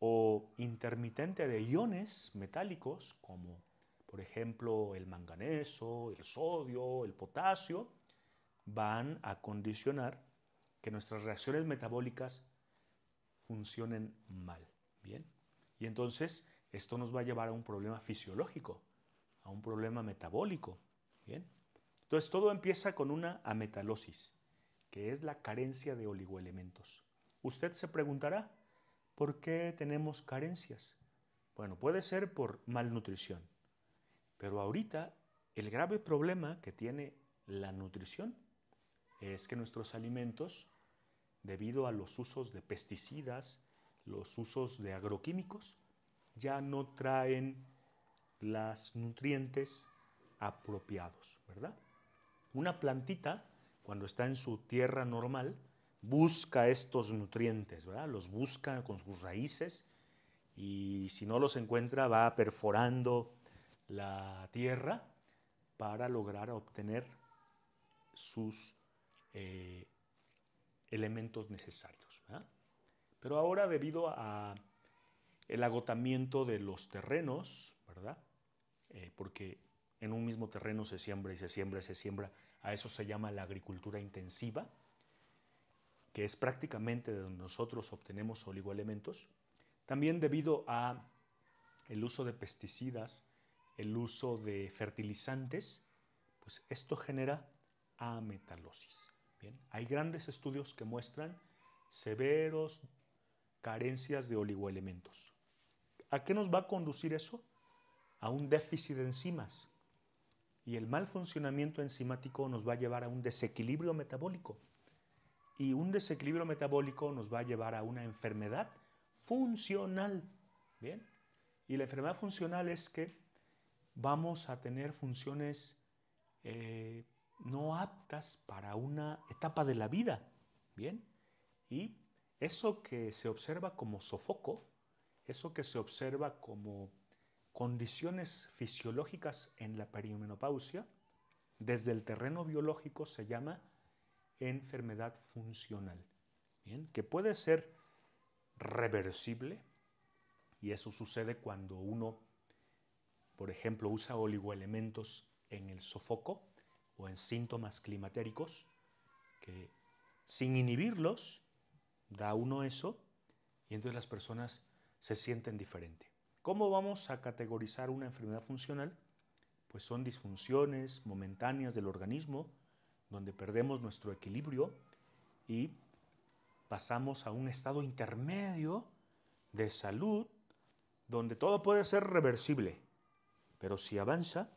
o intermitente de iones metálicos como por ejemplo el manganeso, el sodio, el potasio, van a condicionar que nuestras reacciones metabólicas funcionen mal. Bien, y entonces esto nos va a llevar a un problema fisiológico, a un problema metabólico. Bien, entonces todo empieza con una ametalosis, que es la carencia de oligoelementos. Usted se preguntará, ¿por qué tenemos carencias? Bueno, puede ser por malnutrición, pero ahorita el grave problema que tiene la nutrición es que nuestros alimentos, debido a los usos de pesticidas, los usos de agroquímicos, ya no traen las nutrientes apropiados, ¿verdad? Una plantita, cuando está en su tierra normal, busca estos nutrientes, ¿verdad? Los busca con sus raíces y si no los encuentra va perforando la tierra para lograr obtener sus eh, elementos necesarios. Pero ahora debido a el agotamiento de los terrenos, ¿verdad? Eh, porque en un mismo terreno se siembra y se siembra y se siembra. A eso se llama la agricultura intensiva, que es prácticamente de donde nosotros obtenemos oligoelementos. También debido a el uso de pesticidas, el uso de fertilizantes, pues esto genera ametalosis. Bien, hay grandes estudios que muestran severos carencias de oligoelementos. ¿A qué nos va a conducir eso? A un déficit de enzimas. Y el mal funcionamiento enzimático nos va a llevar a un desequilibrio metabólico. Y un desequilibrio metabólico nos va a llevar a una enfermedad funcional. Y la enfermedad funcional es que vamos a tener funciones eh, no aptas para una etapa de la vida. Bien, y eso que se observa como sofoco, eso que se observa como condiciones fisiológicas en la perimenopausia, desde el terreno biológico se llama enfermedad funcional, que puede ser reversible, y eso sucede cuando uno por ejemplo, usa oligoelementos en el sofoco o en síntomas climatéricos, que sin inhibirlos, da uno eso y entonces las personas se sienten diferente. ¿Cómo vamos a categorizar una enfermedad funcional? Pues son disfunciones momentáneas del organismo, donde perdemos nuestro equilibrio y pasamos a un estado intermedio de salud, donde todo puede ser reversible pero si avanza,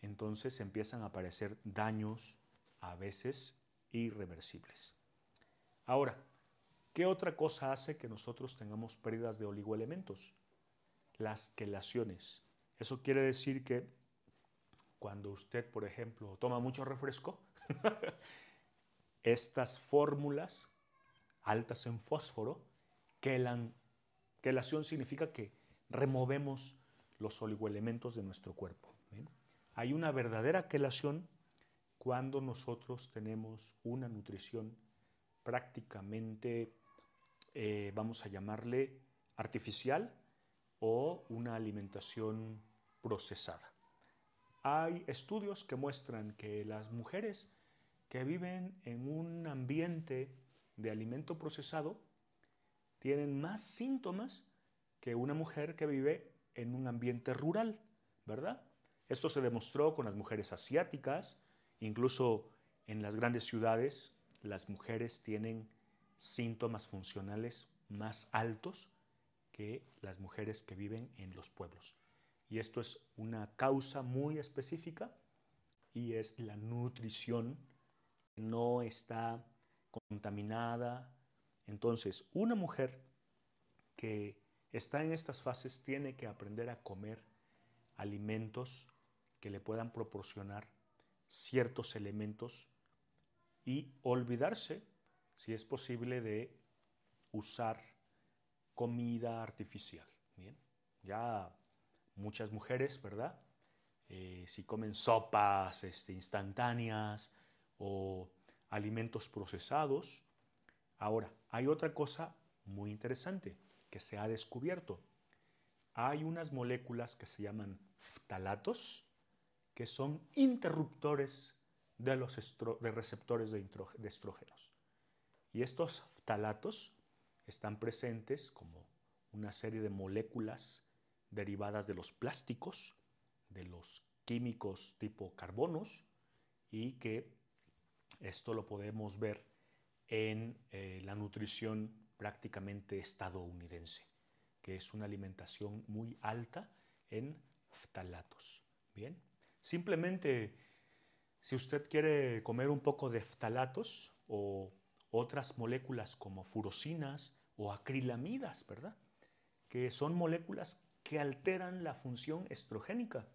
entonces empiezan a aparecer daños a veces irreversibles. Ahora, ¿qué otra cosa hace que nosotros tengamos pérdidas de oligoelementos? Las quelaciones. Eso quiere decir que cuando usted, por ejemplo, toma mucho refresco, estas fórmulas altas en fósforo quelan. Quelación significa que removemos los oligoelementos de nuestro cuerpo. Hay una verdadera quelación cuando nosotros tenemos una nutrición prácticamente, eh, vamos a llamarle, artificial o una alimentación procesada. Hay estudios que muestran que las mujeres que viven en un ambiente de alimento procesado tienen más síntomas que una mujer que vive en un ambiente rural, ¿verdad? Esto se demostró con las mujeres asiáticas, incluso en las grandes ciudades las mujeres tienen síntomas funcionales más altos que las mujeres que viven en los pueblos. Y esto es una causa muy específica y es la nutrición que no está contaminada. Entonces, una mujer que está en estas fases tiene que aprender a comer alimentos que le puedan proporcionar ciertos elementos y olvidarse, si es posible, de usar comida artificial. ya muchas mujeres, ¿verdad? Eh, si comen sopas este, instantáneas o alimentos procesados. Ahora, hay otra cosa muy interesante que se ha descubierto. Hay unas moléculas que se llaman phtalatos, que son interruptores de los receptores de, estrógenos. Y estos phtalatos están presentes como una serie de moléculas derivadas de los plásticos, de los químicos tipo carbonos, y que esto lo podemos ver en eh, la nutrición prácticamente estadounidense, que es una alimentación muy alta en ftalatos. Bien, simplemente si usted quiere comer un poco de ftalatos o otras moléculas como furosinas o acrilamidas, ¿verdad? Que son moléculas que alteran la función estrogénica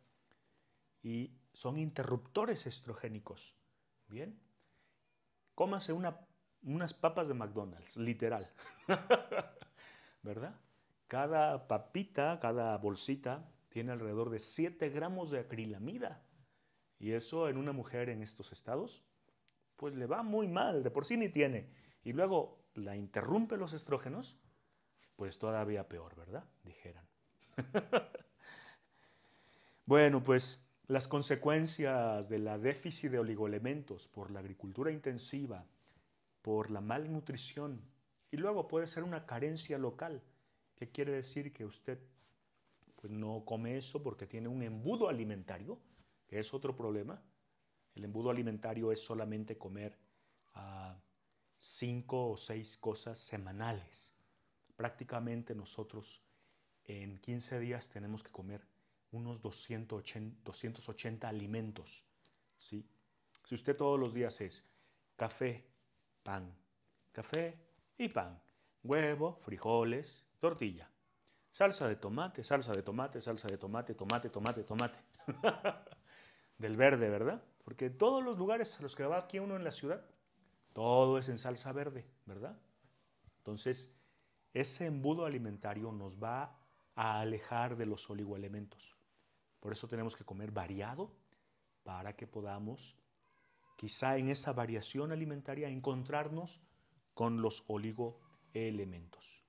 y son interruptores estrogénicos. Bien, cómase una unas papas de McDonald's, literal. ¿Verdad? Cada papita, cada bolsita tiene alrededor de 7 gramos de acrilamida. Y eso en una mujer en estos estados, pues le va muy mal, de por sí ni tiene. Y luego la interrumpe los estrógenos, pues todavía peor, ¿verdad? Dijeran. bueno, pues las consecuencias de la déficit de oligoelementos por la agricultura intensiva por la malnutrición y luego puede ser una carencia local, que quiere decir que usted pues no come eso porque tiene un embudo alimentario, que es otro problema. El embudo alimentario es solamente comer ah, cinco o seis cosas semanales. Prácticamente nosotros en 15 días tenemos que comer unos 280, 280 alimentos. ¿sí? Si usted todos los días es café, pan, café y pan, huevo, frijoles, tortilla, salsa de tomate, salsa de tomate, salsa de tomate, tomate, tomate, tomate. Del verde, ¿verdad? Porque todos los lugares a los que va aquí uno en la ciudad, todo es en salsa verde, ¿verdad? Entonces, ese embudo alimentario nos va a alejar de los oligoelementos. Por eso tenemos que comer variado para que podamos quizá en esa variación alimentaria encontrarnos con los oligoelementos.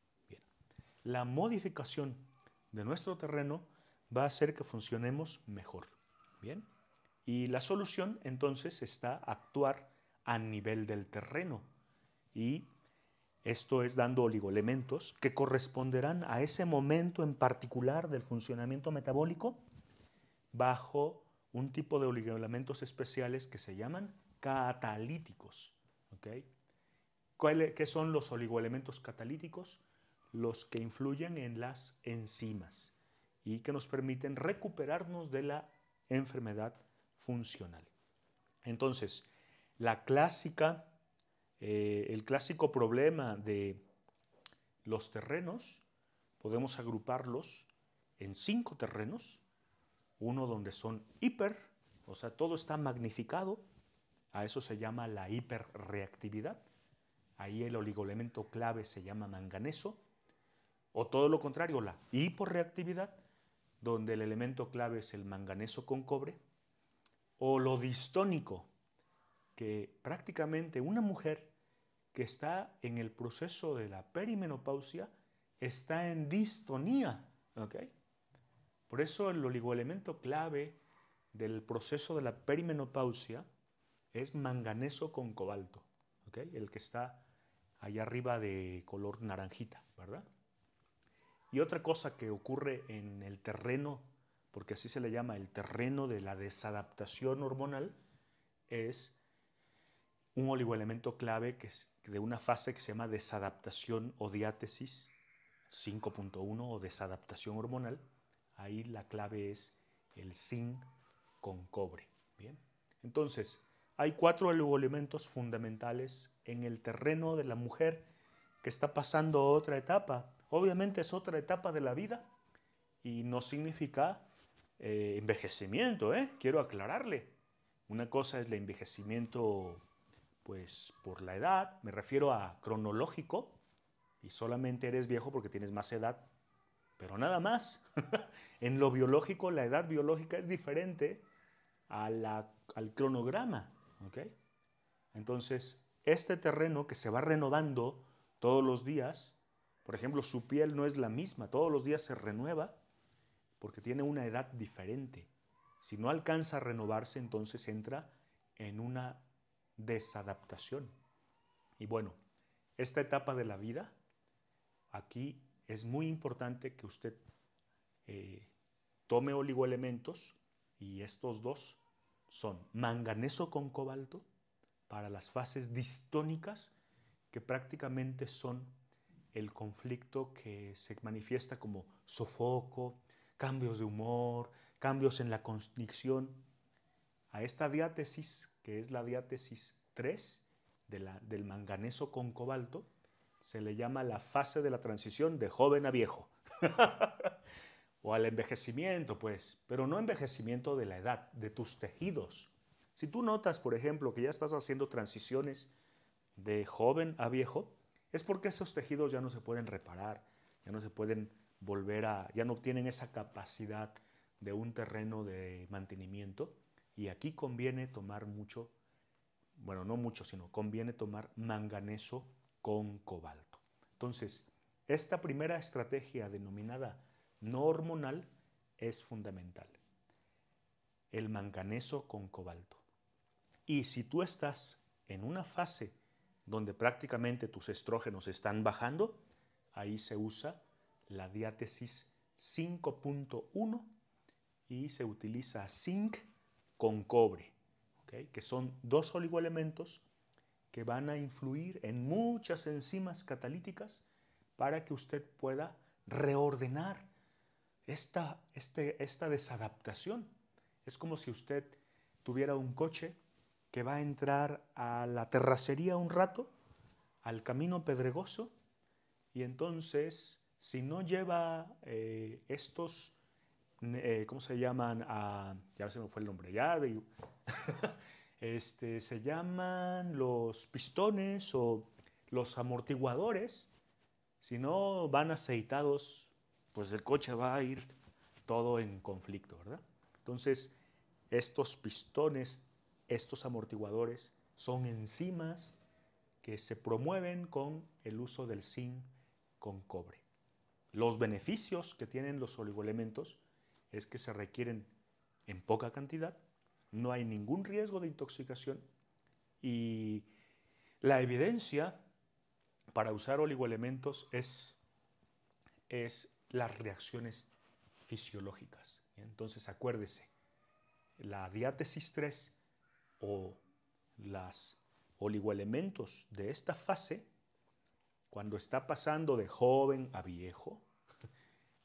La modificación de nuestro terreno va a hacer que funcionemos mejor. Bien. Y la solución entonces está actuar a nivel del terreno. Y esto es dando oligoelementos que corresponderán a ese momento en particular del funcionamiento metabólico bajo un tipo de oligoelementos especiales que se llaman catalíticos. E-, ¿Qué son los oligoelementos catalíticos? Los que influyen en las enzimas y que nos permiten recuperarnos de la enfermedad funcional. Entonces, la clásica, eh, el clásico problema de los terrenos, podemos agruparlos en cinco terrenos, uno donde son hiper, o sea, todo está magnificado, a eso se llama la hiperreactividad. Ahí el oligoelemento clave se llama manganeso. O todo lo contrario, la hiporreactividad, donde el elemento clave es el manganeso con cobre. O lo distónico, que prácticamente una mujer que está en el proceso de la perimenopausia está en distonía. Por eso el oligoelemento clave del proceso de la perimenopausia es manganeso con cobalto, el que está allá arriba de color naranjita, ¿verdad? Y otra cosa que ocurre en el terreno, porque así se le llama el terreno de la desadaptación hormonal, es un oligoelemento clave que es de una fase que se llama desadaptación o diátesis 5.1 o desadaptación hormonal. Ahí la clave es el zinc con cobre. Bien. Entonces, hay cuatro elementos fundamentales en el terreno de la mujer que está pasando otra etapa. Obviamente es otra etapa de la vida y no significa eh, envejecimiento, ¿eh? quiero aclararle. Una cosa es el envejecimiento pues por la edad, me refiero a cronológico, y solamente eres viejo porque tienes más edad, pero nada más. en lo biológico, la edad biológica es diferente al cronograma. ¿okay? Entonces, este terreno que se va renovando todos los días, por ejemplo, su piel no es la misma, todos los días se renueva porque tiene una edad diferente. Si no alcanza a renovarse, entonces entra en una desadaptación. Y bueno, esta etapa de la vida, aquí es muy importante que usted eh, tome oligoelementos y estos dos son manganeso con cobalto para las fases distónicas, que prácticamente son el conflicto que se manifiesta como sofoco, cambios de humor, cambios en la constricción. A esta diátesis, que es la diátesis 3 la, del manganeso con cobalto, se le llama la fase de la transición de joven a viejo. o al envejecimiento, pues, pero no envejecimiento de la edad, de tus tejidos. Si tú notas, por ejemplo, que ya estás haciendo transiciones de joven a viejo, es porque esos tejidos ya no se pueden reparar, ya no se pueden volver a, ya no tienen esa capacidad de un terreno de mantenimiento. Y aquí conviene tomar mucho, bueno, no mucho, sino conviene tomar manganeso con cobalto. Entonces, esta primera estrategia denominada no hormonal es fundamental. El manganeso con cobalto. Y si tú estás en una fase donde prácticamente tus estrógenos están bajando, ahí se usa la diátesis 5.1 y se utiliza zinc con cobre, que son dos oligoelementos que van a influir en muchas enzimas catalíticas para que usted pueda reordenar esta, este, esta desadaptación. Es como si usted tuviera un coche que va a entrar a la terracería un rato, al camino pedregoso, y entonces si no lleva eh, estos, eh, ¿cómo se llaman? Ah, ya se me fue el nombre, ya este, se llaman los pistones o los amortiguadores, si no van aceitados pues el coche va a ir todo en conflicto, ¿verdad? Entonces, estos pistones, estos amortiguadores, son enzimas que se promueven con el uso del zinc con cobre. Los beneficios que tienen los oligoelementos es que se requieren en poca cantidad, no hay ningún riesgo de intoxicación y la evidencia para usar oligoelementos es, es las reacciones fisiológicas. Entonces acuérdese, la diátesis 3 o los oligoelementos de esta fase, cuando está pasando de joven a viejo,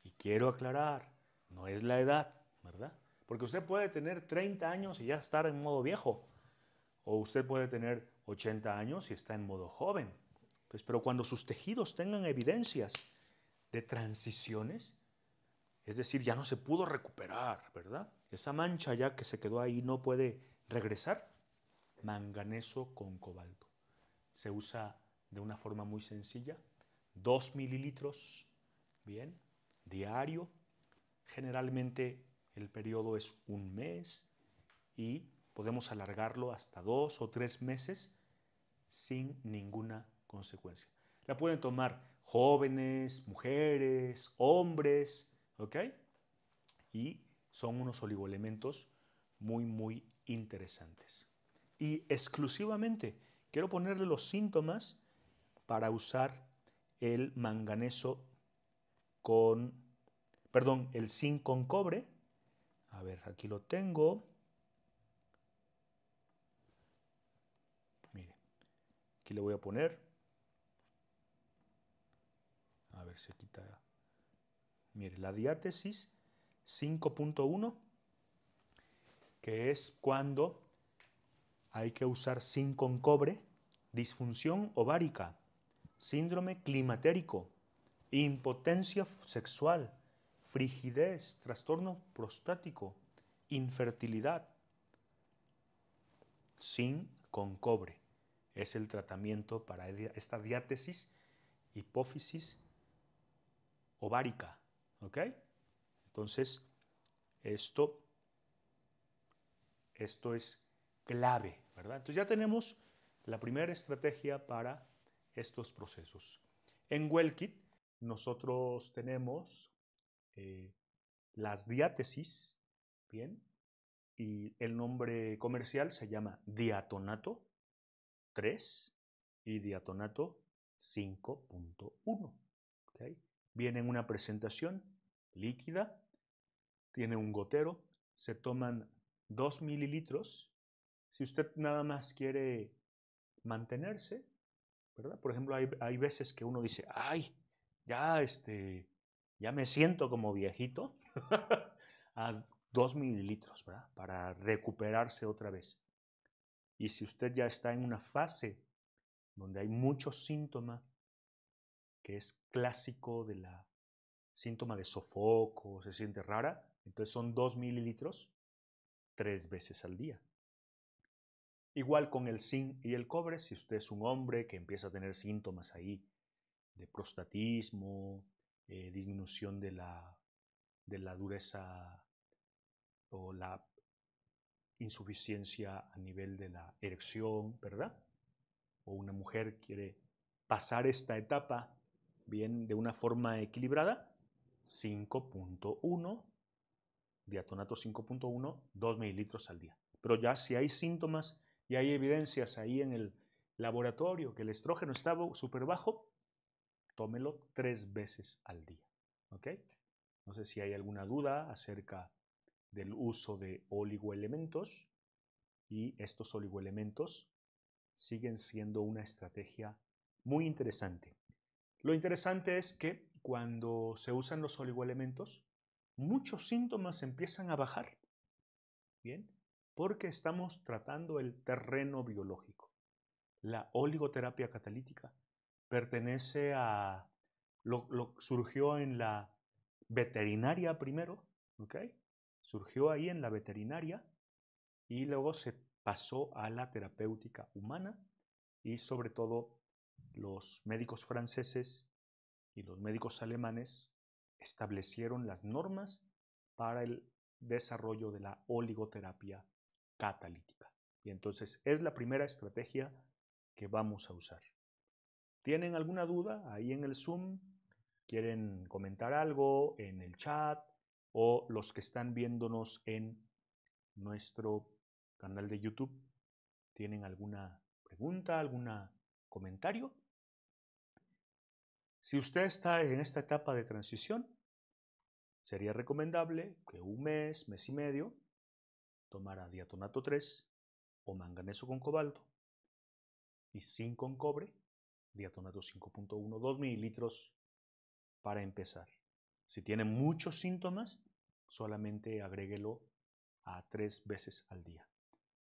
y quiero aclarar, no es la edad, ¿verdad? Porque usted puede tener 30 años y ya estar en modo viejo, o usted puede tener 80 años y está en modo joven. Pues, pero cuando sus tejidos tengan evidencias, de transiciones. Es decir, ya no se pudo recuperar, ¿verdad? Esa mancha ya que se quedó ahí no puede regresar. Manganeso con cobalto. Se usa de una forma muy sencilla. Dos mililitros, bien, diario. Generalmente el periodo es un mes y podemos alargarlo hasta dos o tres meses sin ninguna consecuencia. La pueden tomar jóvenes, mujeres, hombres, ¿ok? Y son unos oligoelementos muy, muy interesantes. Y exclusivamente quiero ponerle los síntomas para usar el manganeso con, perdón, el zinc con cobre. A ver, aquí lo tengo. Mire, aquí le voy a poner se quita. Mire, la diátesis 5.1, que es cuando hay que usar sin con cobre, disfunción ovárica, síndrome climatérico, impotencia sexual, frigidez, trastorno prostático, infertilidad. sin con cobre es el tratamiento para esta diátesis, hipófisis ovárica. ¿Ok? Entonces, esto, esto es clave, ¿verdad? Entonces ya tenemos la primera estrategia para estos procesos. En WellKit nosotros tenemos eh, las diátesis, ¿bien? Y el nombre comercial se llama diatonato 3 y diatonato 5.1. ¿ok? Viene en una presentación líquida, tiene un gotero, se toman 2 mililitros. Si usted nada más quiere mantenerse, ¿verdad? Por ejemplo, hay, veces que uno dice, ay, ya este, ya me siento como viejito, a 2 mililitros, ¿verdad? Para recuperarse otra vez. Y si usted ya está en una fase donde hay muchos síntomas, que es clásico de la síntoma de sofoco, se siente rara, entonces son 2 mililitros tres veces al día. Igual con el zinc y el cobre, si usted es un hombre que empieza a tener síntomas ahí de prostatismo, eh, disminución de la, de la dureza o la insuficiencia a nivel de la erección, ¿verdad? O una mujer quiere pasar esta etapa bien de una forma equilibrada, 5.1, diatonato 5.1, 2 mililitros al día. Pero ya si hay síntomas y hay evidencias ahí en el laboratorio que el estrógeno está súper bajo, tómelo tres veces al día. ¿Ok? No sé si hay alguna duda acerca del uso de oligoelementos y estos oligoelementos siguen siendo una estrategia muy interesante lo interesante es que cuando se usan los oligoelementos, muchos síntomas empiezan a bajar. ¿Bien? Porque estamos tratando el terreno biológico. La oligoterapia catalítica pertenece a... Lo, lo surgió en la veterinaria primero, ¿ok? Surgió ahí en la veterinaria y luego se pasó a la terapéutica humana y sobre todo los médicos franceses y los médicos alemanes establecieron las normas para el desarrollo de la oligoterapia catalítica. Y entonces es la primera estrategia que vamos a usar. ¿Tienen alguna duda ahí en el Zoom? ¿Quieren comentar algo en el chat? O los que están viéndonos en nuestro canal de YouTube, ¿tienen alguna pregunta, alguna comentario. Si usted está en esta etapa de transición, sería recomendable que un mes, mes y medio, tomara diatonato 3 o manganeso con cobalto y zinc con cobre, diatonato 5.1, 2 mililitros para empezar. Si tiene muchos síntomas, solamente agréguelo a tres veces al día.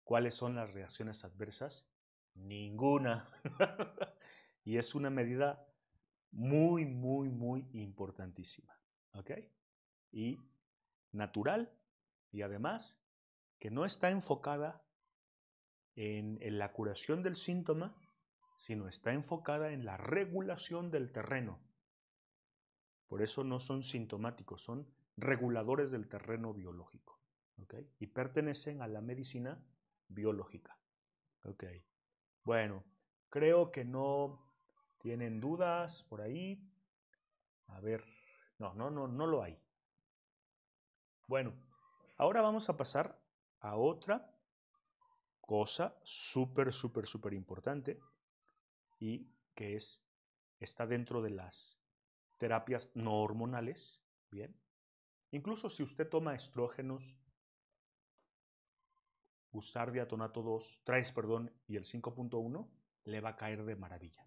¿Cuáles son las reacciones adversas? Ninguna. y es una medida muy, muy, muy importantísima. ¿Ok? Y natural y además que no está enfocada en, la curación del síntoma, sino está enfocada en la regulación del terreno. Por eso no son sintomáticos, son reguladores del terreno biológico. ¿ok? Y pertenecen a la medicina biológica. ¿ok? Bueno, creo que no tienen dudas por ahí. A ver, no, no, no, no lo hay. Bueno, ahora vamos a pasar a otra cosa súper, súper, súper importante y que es, está dentro de las terapias no hormonales, ¿bien? Incluso si usted toma estrógenos usar diatonato 2, 3, perdón, y el 5.1, le va a caer de maravilla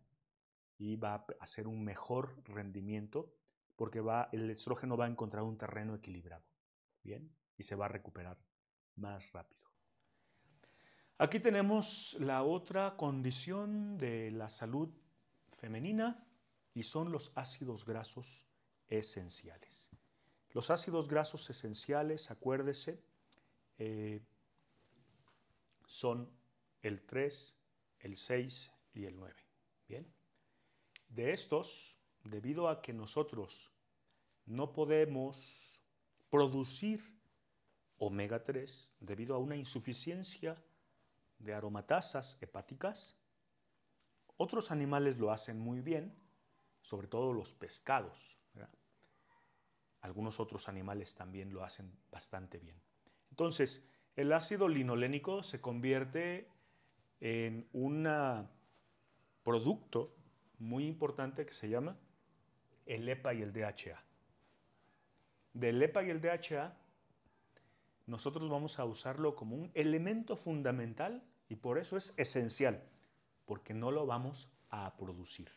y va a hacer un mejor rendimiento porque va, el estrógeno va a encontrar un terreno equilibrado, ¿bien? Y se va a recuperar más rápido. Aquí tenemos la otra condición de la salud femenina y son los ácidos grasos esenciales. Los ácidos grasos esenciales, acuérdese, eh, son el 3, el 6 y el 9. Bien. De estos, debido a que nosotros no podemos producir omega 3 debido a una insuficiencia de aromatasas hepáticas, otros animales lo hacen muy bien, sobre todo los pescados. Algunos otros animales también lo hacen bastante bien. Entonces, el ácido linolénico se convierte en un producto muy importante que se llama el EPA y el DHA. Del EPA y el DHA, nosotros vamos a usarlo como un elemento fundamental y por eso es esencial, porque no lo vamos a producir.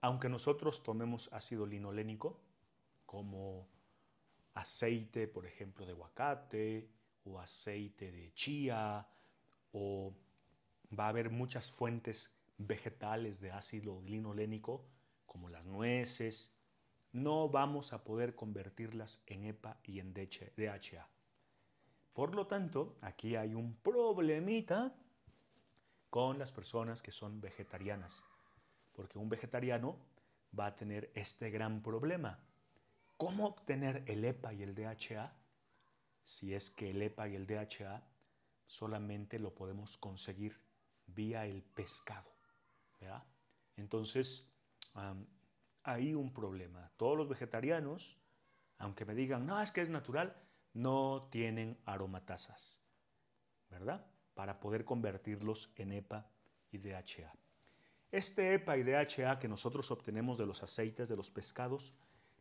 Aunque nosotros tomemos ácido linolénico, como aceite, por ejemplo, de aguacate, o aceite de chía o va a haber muchas fuentes vegetales de ácido linolénico como las nueces. No vamos a poder convertirlas en EPA y en DHA. Por lo tanto, aquí hay un problemita con las personas que son vegetarianas, porque un vegetariano va a tener este gran problema. ¿Cómo obtener el EPA y el DHA si es que el EPA y el DHA solamente lo podemos conseguir vía el pescado. Entonces, hay un problema. Todos los vegetarianos, aunque me digan, no, es que es natural, no tienen aromatasas, ¿verdad? Para poder convertirlos en EPA y DHA. Este EPA y DHA que nosotros obtenemos de los aceites de los pescados,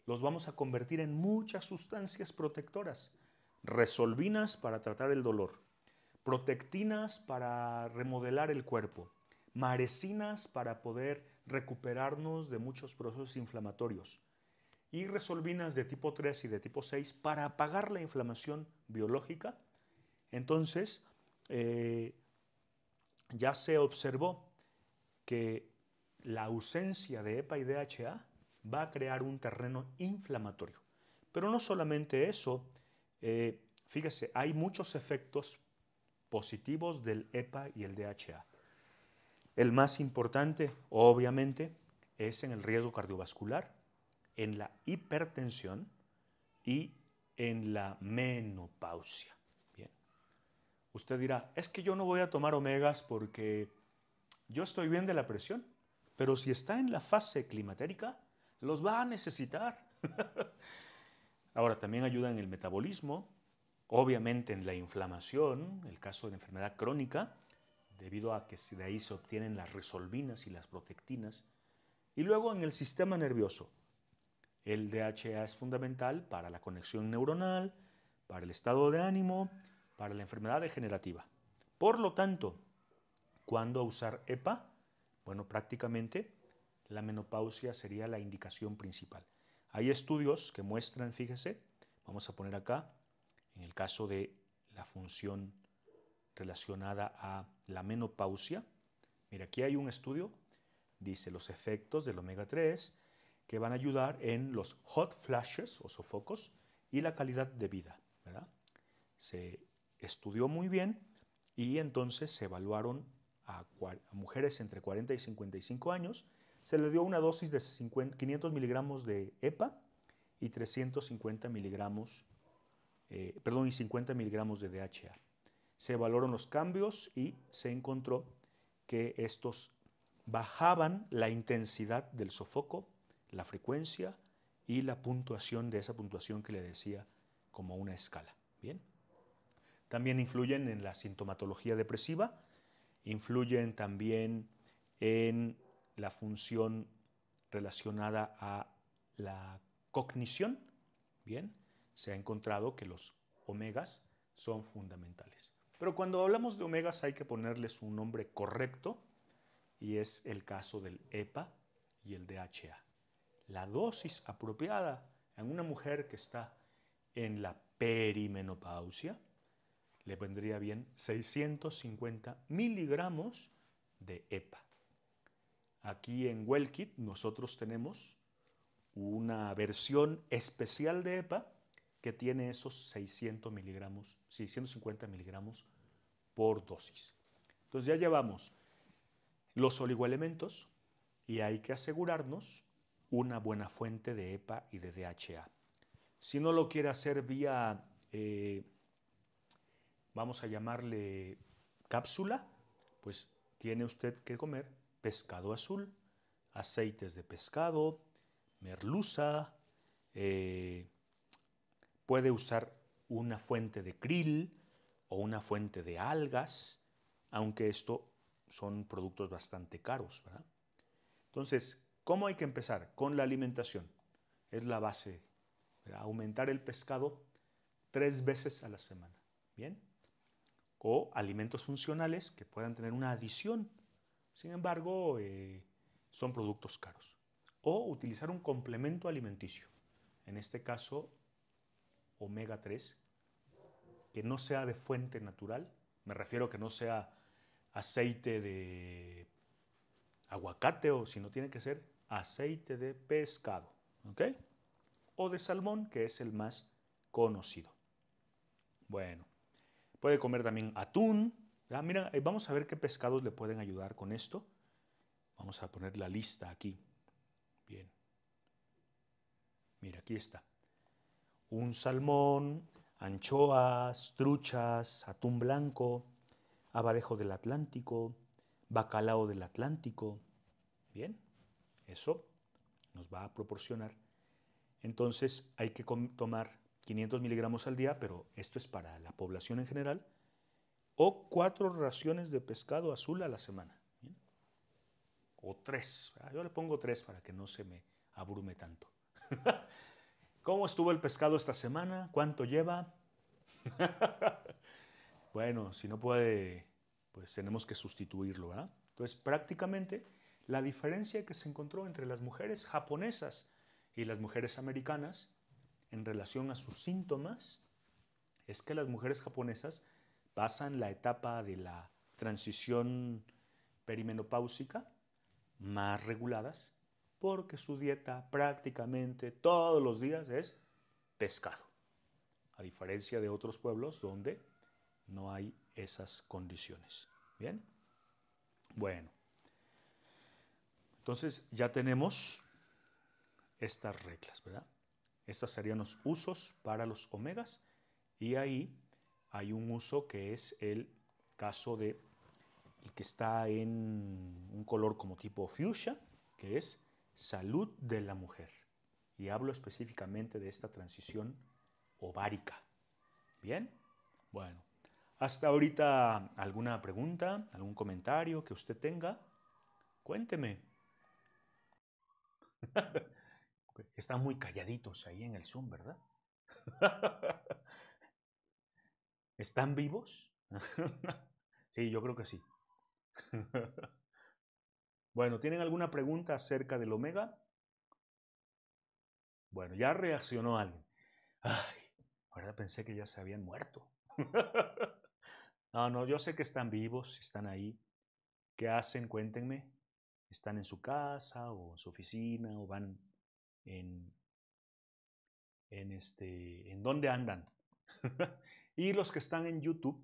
los vamos a convertir en muchas sustancias protectoras resolvinas para tratar el dolor, protectinas para remodelar el cuerpo, marecinas para poder recuperarnos de muchos procesos inflamatorios y resolvinas de tipo 3 y de tipo 6 para apagar la inflamación biológica, entonces eh, ya se observó que la ausencia de EPA y DHA va a crear un terreno inflamatorio. Pero no solamente eso, eh, fíjese, hay muchos efectos positivos del EPA y el DHA. El más importante, obviamente, es en el riesgo cardiovascular, en la hipertensión y en la menopausia. Bien. Usted dirá, es que yo no voy a tomar omegas porque yo estoy bien de la presión, pero si está en la fase climatérica, los va a necesitar. Ahora, también ayuda en el metabolismo, obviamente en la inflamación, el caso de enfermedad crónica, debido a que de ahí se obtienen las resolvinas y las protectinas, y luego en el sistema nervioso. El DHA es fundamental para la conexión neuronal, para el estado de ánimo, para la enfermedad degenerativa. Por lo tanto, ¿cuándo usar EPA? Bueno, prácticamente la menopausia sería la indicación principal. Hay estudios que muestran, fíjese, vamos a poner acá, en el caso de la función relacionada a la menopausia, mira, aquí hay un estudio, dice los efectos del omega 3 que van a ayudar en los hot flashes o sofocos y la calidad de vida, Se estudió muy bien y entonces se evaluaron a mujeres entre 40 y 55 años se le dio una dosis de 500 miligramos de EPA y 350 miligramos, eh, perdón, y 50 miligramos de DHA. Se valoraron los cambios y se encontró que estos bajaban la intensidad del sofoco, la frecuencia y la puntuación de esa puntuación que le decía como una escala. Bien. También influyen en la sintomatología depresiva, influyen también en la función relacionada a la cognición, bien, se ha encontrado que los omegas son fundamentales. Pero cuando hablamos de omegas hay que ponerles un nombre correcto y es el caso del EPA y el DHA. La dosis apropiada en una mujer que está en la perimenopausia le vendría bien 650 miligramos de EPA. Aquí en WellKit nosotros tenemos una versión especial de EPA que tiene esos 600 miligramos, 650 miligramos por dosis. Entonces ya llevamos los oligoelementos y hay que asegurarnos una buena fuente de EPA y de DHA. Si no lo quiere hacer vía, eh, vamos a llamarle cápsula, pues tiene usted que comer pescado azul, aceites de pescado, merluza, eh, puede usar una fuente de krill o una fuente de algas, aunque esto son productos bastante caros. Entonces, ¿cómo hay que empezar? Con la alimentación. Es la base. Aumentar el pescado tres veces a la semana. ¿Bien? O alimentos funcionales que puedan tener una adición sin embargo, eh, son productos caros. O utilizar un complemento alimenticio, en este caso omega 3, que no sea de fuente natural, me refiero a que no sea aceite de aguacate o si tiene que ser aceite de pescado, O de salmón, que es el más conocido. Bueno, puede comer también atún, Ah, eh, vamos a ver qué pescados le pueden ayudar con esto. Vamos a poner la lista aquí. Bien. Mira, aquí está. Un salmón, anchoas, truchas, atún blanco, abadejo del Atlántico, bacalao del Atlántico. Bien, eso nos va a proporcionar. Entonces hay que tomar 500 miligramos al día, pero esto es para la población en general o cuatro raciones de pescado azul a la semana. O tres. Yo le pongo tres para que no se me abrume tanto. ¿Cómo estuvo el pescado esta semana? ¿Cuánto lleva? bueno, si no puede, pues tenemos que sustituirlo, Entonces, prácticamente la diferencia que se encontró entre las mujeres japonesas y las mujeres americanas en relación a sus síntomas es que las mujeres japonesas pasan la etapa de la transición perimenopáusica más reguladas porque su dieta prácticamente todos los días es pescado, a diferencia de otros pueblos donde no hay esas condiciones. ¿Bien? Bueno, entonces ya tenemos estas reglas, ¿verdad? Estos serían los usos para los omegas y ahí hay un uso que es el caso de y que está en un color como tipo fuchsia, que es salud de la mujer. Y hablo específicamente de esta transición ovárica. ¿Bien? Bueno, hasta ahorita alguna pregunta, algún comentario que usted tenga, cuénteme. Están muy calladitos ahí en el Zoom, ¿verdad? ¿Están vivos? sí, yo creo que sí. bueno, ¿tienen alguna pregunta acerca del omega? Bueno, ya reaccionó alguien. Ay, ahora pensé que ya se habían muerto. no, no, yo sé que están vivos, están ahí. ¿Qué hacen? Cuéntenme. ¿Están en su casa o en su oficina o van en, en este, en dónde andan? Y los que están en YouTube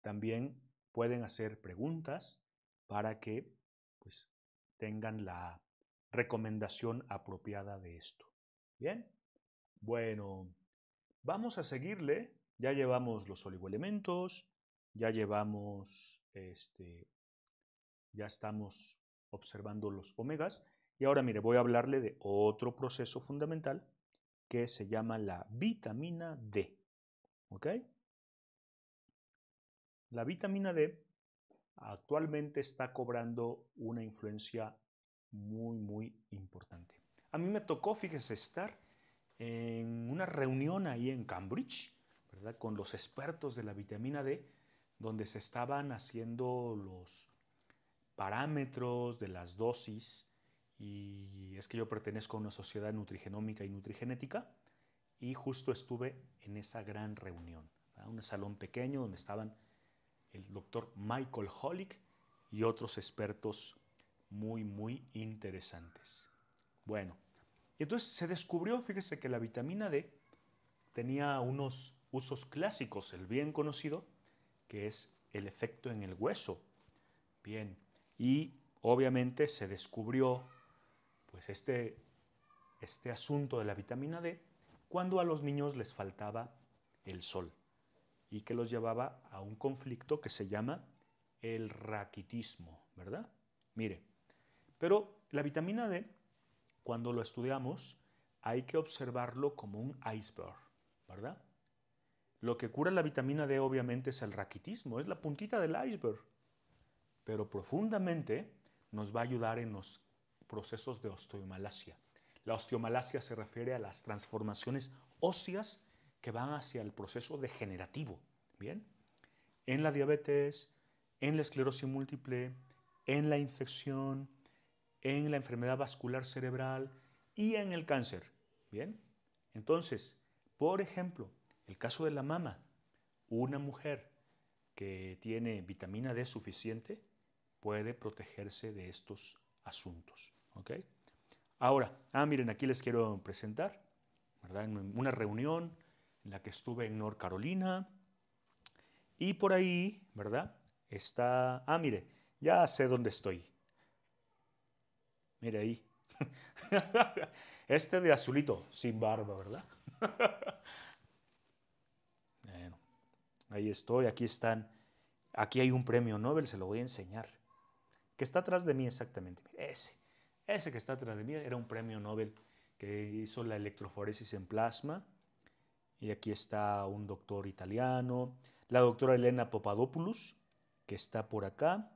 también pueden hacer preguntas para que pues, tengan la recomendación apropiada de esto. Bien, bueno, vamos a seguirle. Ya llevamos los oligoelementos, ya llevamos, este, ya estamos observando los omegas. Y ahora mire, voy a hablarle de otro proceso fundamental que se llama la vitamina D. ¿Ok? La vitamina D actualmente está cobrando una influencia muy, muy importante. A mí me tocó, fíjese, estar en una reunión ahí en Cambridge, ¿verdad? Con los expertos de la vitamina D, donde se estaban haciendo los parámetros de las dosis. Y es que yo pertenezco a una sociedad nutrigenómica y nutrigenética y justo estuve en esa gran reunión, ¿verdad? un salón pequeño donde estaban el doctor Michael Hollick y otros expertos muy, muy interesantes. Bueno, entonces se descubrió, fíjese que la vitamina D tenía unos usos clásicos, el bien conocido, que es el efecto en el hueso. Bien, y obviamente se descubrió pues este, este asunto de la vitamina D cuando a los niños les faltaba el sol y que los llevaba a un conflicto que se llama el raquitismo, ¿verdad? Mire, pero la vitamina D, cuando lo estudiamos, hay que observarlo como un iceberg, ¿verdad? Lo que cura la vitamina D obviamente es el raquitismo, es la puntita del iceberg, pero profundamente nos va a ayudar en los procesos de osteomalacia. La osteomalacia se refiere a las transformaciones óseas que van hacia el proceso degenerativo, ¿bien? En la diabetes, en la esclerosis múltiple, en la infección, en la enfermedad vascular cerebral y en el cáncer, ¿bien? Entonces, por ejemplo, el caso de la mama, una mujer que tiene vitamina D suficiente puede protegerse de estos asuntos, ¿ok? Ahora, ah, miren, aquí les quiero presentar, ¿verdad? una reunión la que estuve en North Carolina. Y por ahí, ¿verdad? Está... Ah, mire, ya sé dónde estoy. Mire ahí. Este de azulito, sin barba, ¿verdad? Bueno, ahí estoy, aquí están. Aquí hay un premio Nobel, se lo voy a enseñar. Que está atrás de mí exactamente. Ese, ese que está atrás de mí era un premio Nobel que hizo la electroforesis en plasma. Y aquí está un doctor italiano, la doctora Elena Popadopoulos, que está por acá.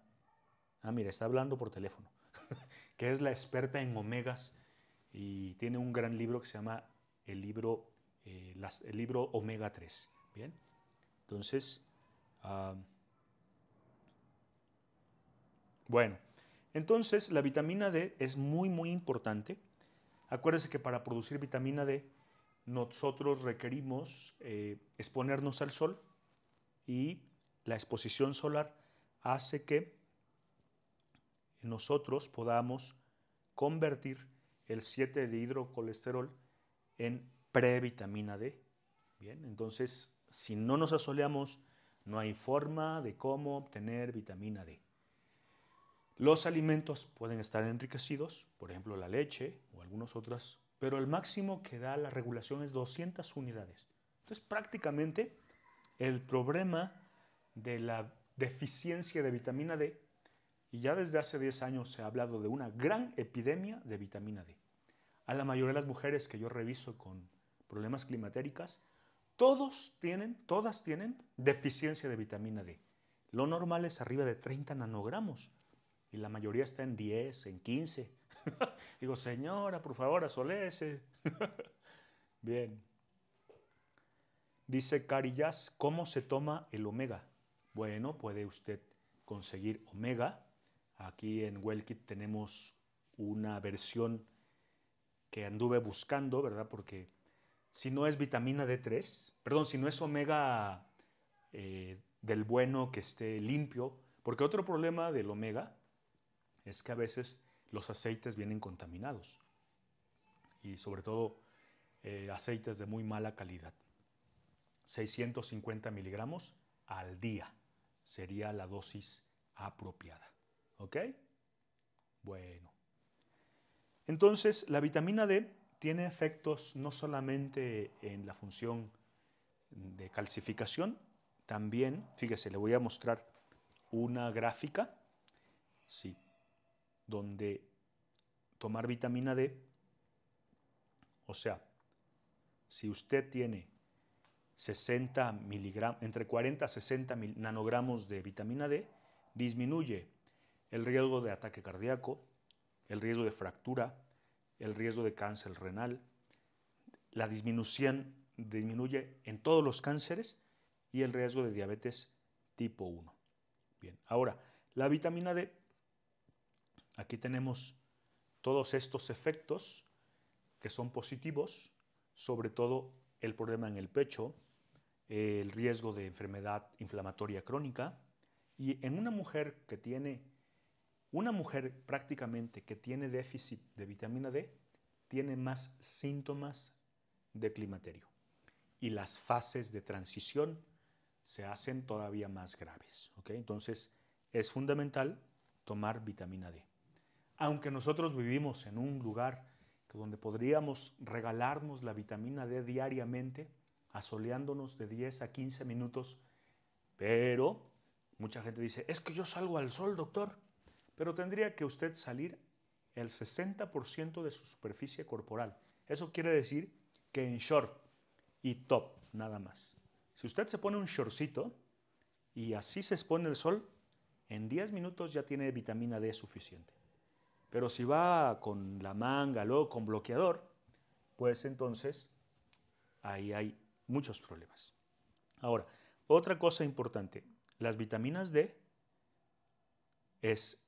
Ah, mira, está hablando por teléfono, que es la experta en omegas y tiene un gran libro que se llama el libro, eh, el libro Omega 3. Bien, entonces, ah, bueno, entonces la vitamina D es muy, muy importante. Acuérdense que para producir vitamina D nosotros requerimos eh, exponernos al sol y la exposición solar hace que nosotros podamos convertir el 7 de hidrocolesterol en previtamina D. Bien, entonces si no nos asoleamos no hay forma de cómo obtener vitamina D. Los alimentos pueden estar enriquecidos, por ejemplo la leche o algunas otras pero el máximo que da la regulación es 200 unidades. Entonces prácticamente el problema de la deficiencia de vitamina D, y ya desde hace 10 años se ha hablado de una gran epidemia de vitamina D. A la mayoría de las mujeres que yo reviso con problemas climatéricas, todos tienen, todas tienen deficiencia de vitamina D. Lo normal es arriba de 30 nanogramos y la mayoría está en 10, en 15. Digo, señora, por favor, asolece. Bien. Dice Carillas, ¿cómo se toma el omega? Bueno, puede usted conseguir omega. Aquí en WellKit tenemos una versión que anduve buscando, ¿verdad? Porque si no es vitamina D3, perdón, si no es omega eh, del bueno que esté limpio, porque otro problema del omega es que a veces los aceites vienen contaminados y sobre todo eh, aceites de muy mala calidad. 650 miligramos al día sería la dosis apropiada. ¿Ok? Bueno. Entonces, la vitamina D tiene efectos no solamente en la función de calcificación, también, fíjese, le voy a mostrar una gráfica. Sí, donde tomar vitamina D, o sea, si usted tiene 60 entre 40 a 60 nanogramos de vitamina D, disminuye el riesgo de ataque cardíaco, el riesgo de fractura, el riesgo de cáncer renal, la disminución disminuye en todos los cánceres y el riesgo de diabetes tipo 1. Bien, ahora, la vitamina D Aquí tenemos todos estos efectos que son positivos, sobre todo el problema en el pecho, el riesgo de enfermedad inflamatoria crónica. Y en una mujer que tiene, una mujer prácticamente que tiene déficit de vitamina D, tiene más síntomas de climaterio. Y las fases de transición se hacen todavía más graves. ¿ok? Entonces es fundamental tomar vitamina D aunque nosotros vivimos en un lugar donde podríamos regalarnos la vitamina D diariamente, asoleándonos de 10 a 15 minutos, pero mucha gente dice, es que yo salgo al sol, doctor, pero tendría que usted salir el 60% de su superficie corporal. Eso quiere decir que en short y top nada más. Si usted se pone un shortcito y así se expone el sol, en 10 minutos ya tiene vitamina D suficiente. Pero si va con la manga, luego con bloqueador, pues entonces ahí hay muchos problemas. Ahora, otra cosa importante, las vitaminas D es,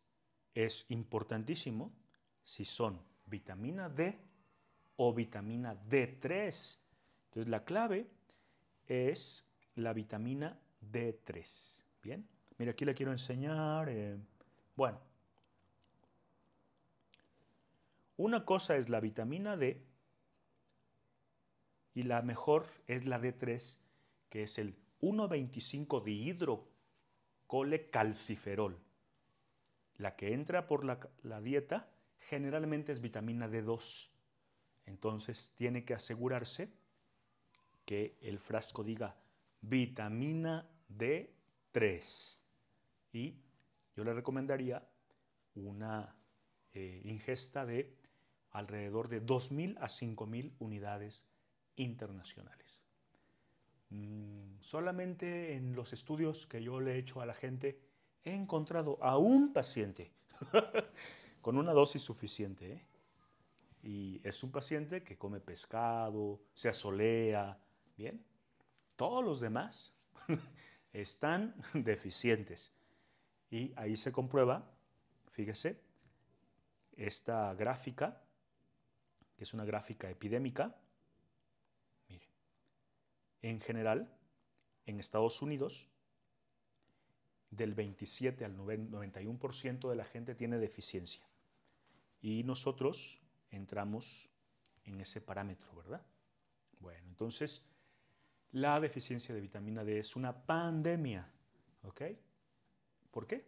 importantísimo si son vitamina D o vitamina D3. Entonces la clave es la vitamina D3. Bien, mira aquí le quiero enseñar. Eh, bueno, Una cosa es la vitamina D y la mejor es la D3, que es el 1,25 dihidrocolecalciferol. La que entra por la, dieta generalmente es vitamina D2. Entonces tiene que asegurarse que el frasco diga vitamina D3. Y yo le recomendaría una eh, ingesta de alrededor de 2.000 a 5.000 unidades internacionales. Mm, solamente en los estudios que yo le he hecho a la gente he encontrado a un paciente con una dosis suficiente. ¿eh? Y es un paciente que come pescado, se asolea, ¿bien? Todos los demás están deficientes. Y ahí se comprueba, fíjese, esta gráfica que es una gráfica epidémica, mire, en general, en Estados Unidos, del 27 al 91% de la gente tiene deficiencia. Y nosotros entramos en ese parámetro, ¿verdad? Bueno, entonces, la deficiencia de vitamina D es una pandemia, ¿ok? ¿Por qué?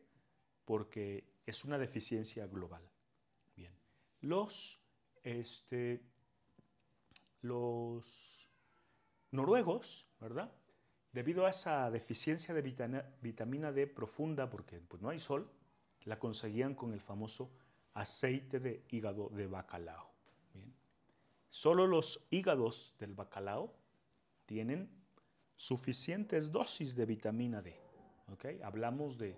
Porque es una deficiencia global. Bien, los este, los noruegos, ¿verdad? Debido a esa deficiencia de vitamina, D profunda, porque pues, no hay sol, la conseguían con el famoso aceite de hígado de bacalao. Solo los hígados del bacalao tienen suficientes dosis de vitamina D. ¿okay? Hablamos de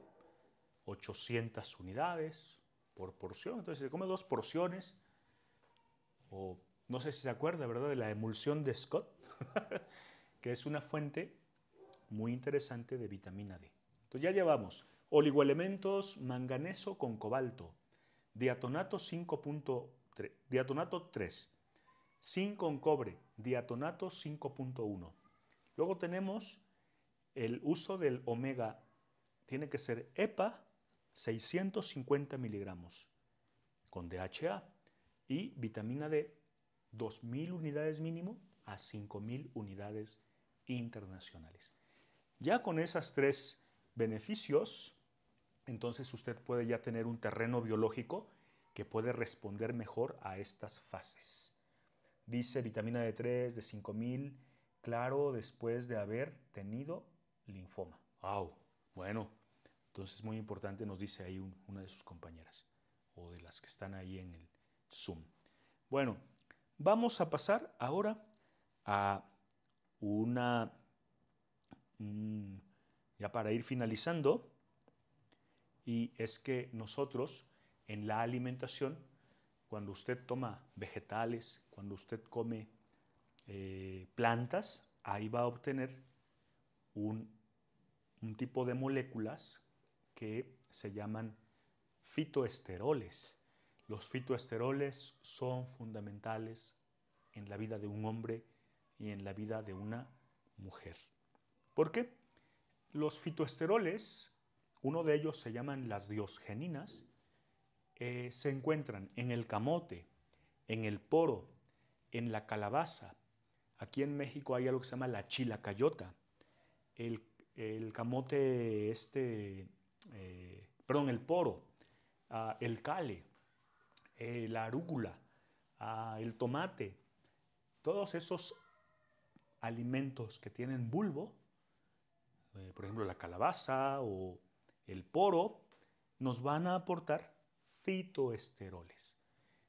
800 unidades por porción, entonces se come dos porciones no sé si se acuerda, ¿verdad?, de la emulsión de Scott, que es una fuente muy interesante de vitamina D. Entonces ya llevamos oligoelementos manganeso con cobalto, diatonato 5.3, diatonato 3, zinc con cobre, diatonato 5.1. Luego tenemos el uso del omega, tiene que ser EPA 650 miligramos con DHA y vitamina D 2.000 unidades mínimo a 5.000 unidades internacionales. Ya con esas tres beneficios, entonces usted puede ya tener un terreno biológico que puede responder mejor a estas fases. Dice vitamina D3 de 5000, claro, después de haber tenido linfoma. ¡Wow! Bueno, entonces muy importante, nos dice ahí una de sus compañeras o de las que están ahí en el, Zoom. Bueno, vamos a pasar ahora a una... Mm, ya para ir finalizando, y es que nosotros en la alimentación, cuando usted toma vegetales, cuando usted come eh, plantas, ahí va a obtener un tipo de moléculas que se llaman fitoesteroles. Los fitoesteroles son fundamentales en la vida de un hombre y en la vida de una mujer. ¿Por qué? Los fitoesteroles, uno de ellos se llaman las diosgeninas, eh, se encuentran en el camote, en el poro, en la calabaza. Aquí en México hay algo que se llama la chilacayota. El, el camote este, eh, perdón, el poro, ah, el cale, eh, la arúgula, el tomate, todos esos alimentos que tienen bulbo, eh, por ejemplo la calabaza o el poro, nos van a aportar fitoesteroles.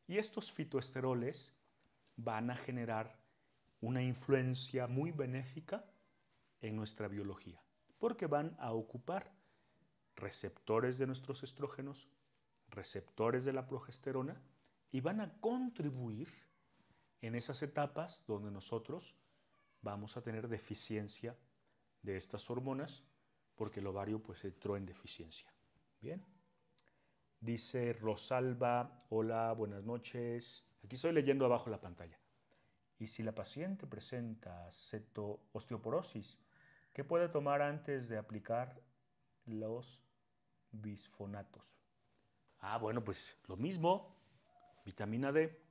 Y estos fitoesteroles van a generar una influencia muy benéfica en nuestra biología, porque van a ocupar receptores de nuestros estrógenos receptores de la progesterona y van a contribuir en esas etapas donde nosotros vamos a tener deficiencia de estas hormonas porque el ovario pues entró en deficiencia. Bien. Dice Rosalba, hola, buenas noches. Aquí estoy leyendo abajo la pantalla. Y si la paciente presenta cetoosteoporosis, osteoporosis, ¿qué puede tomar antes de aplicar los bisfonatos? Ah, bueno, pues lo mismo, vitamina D,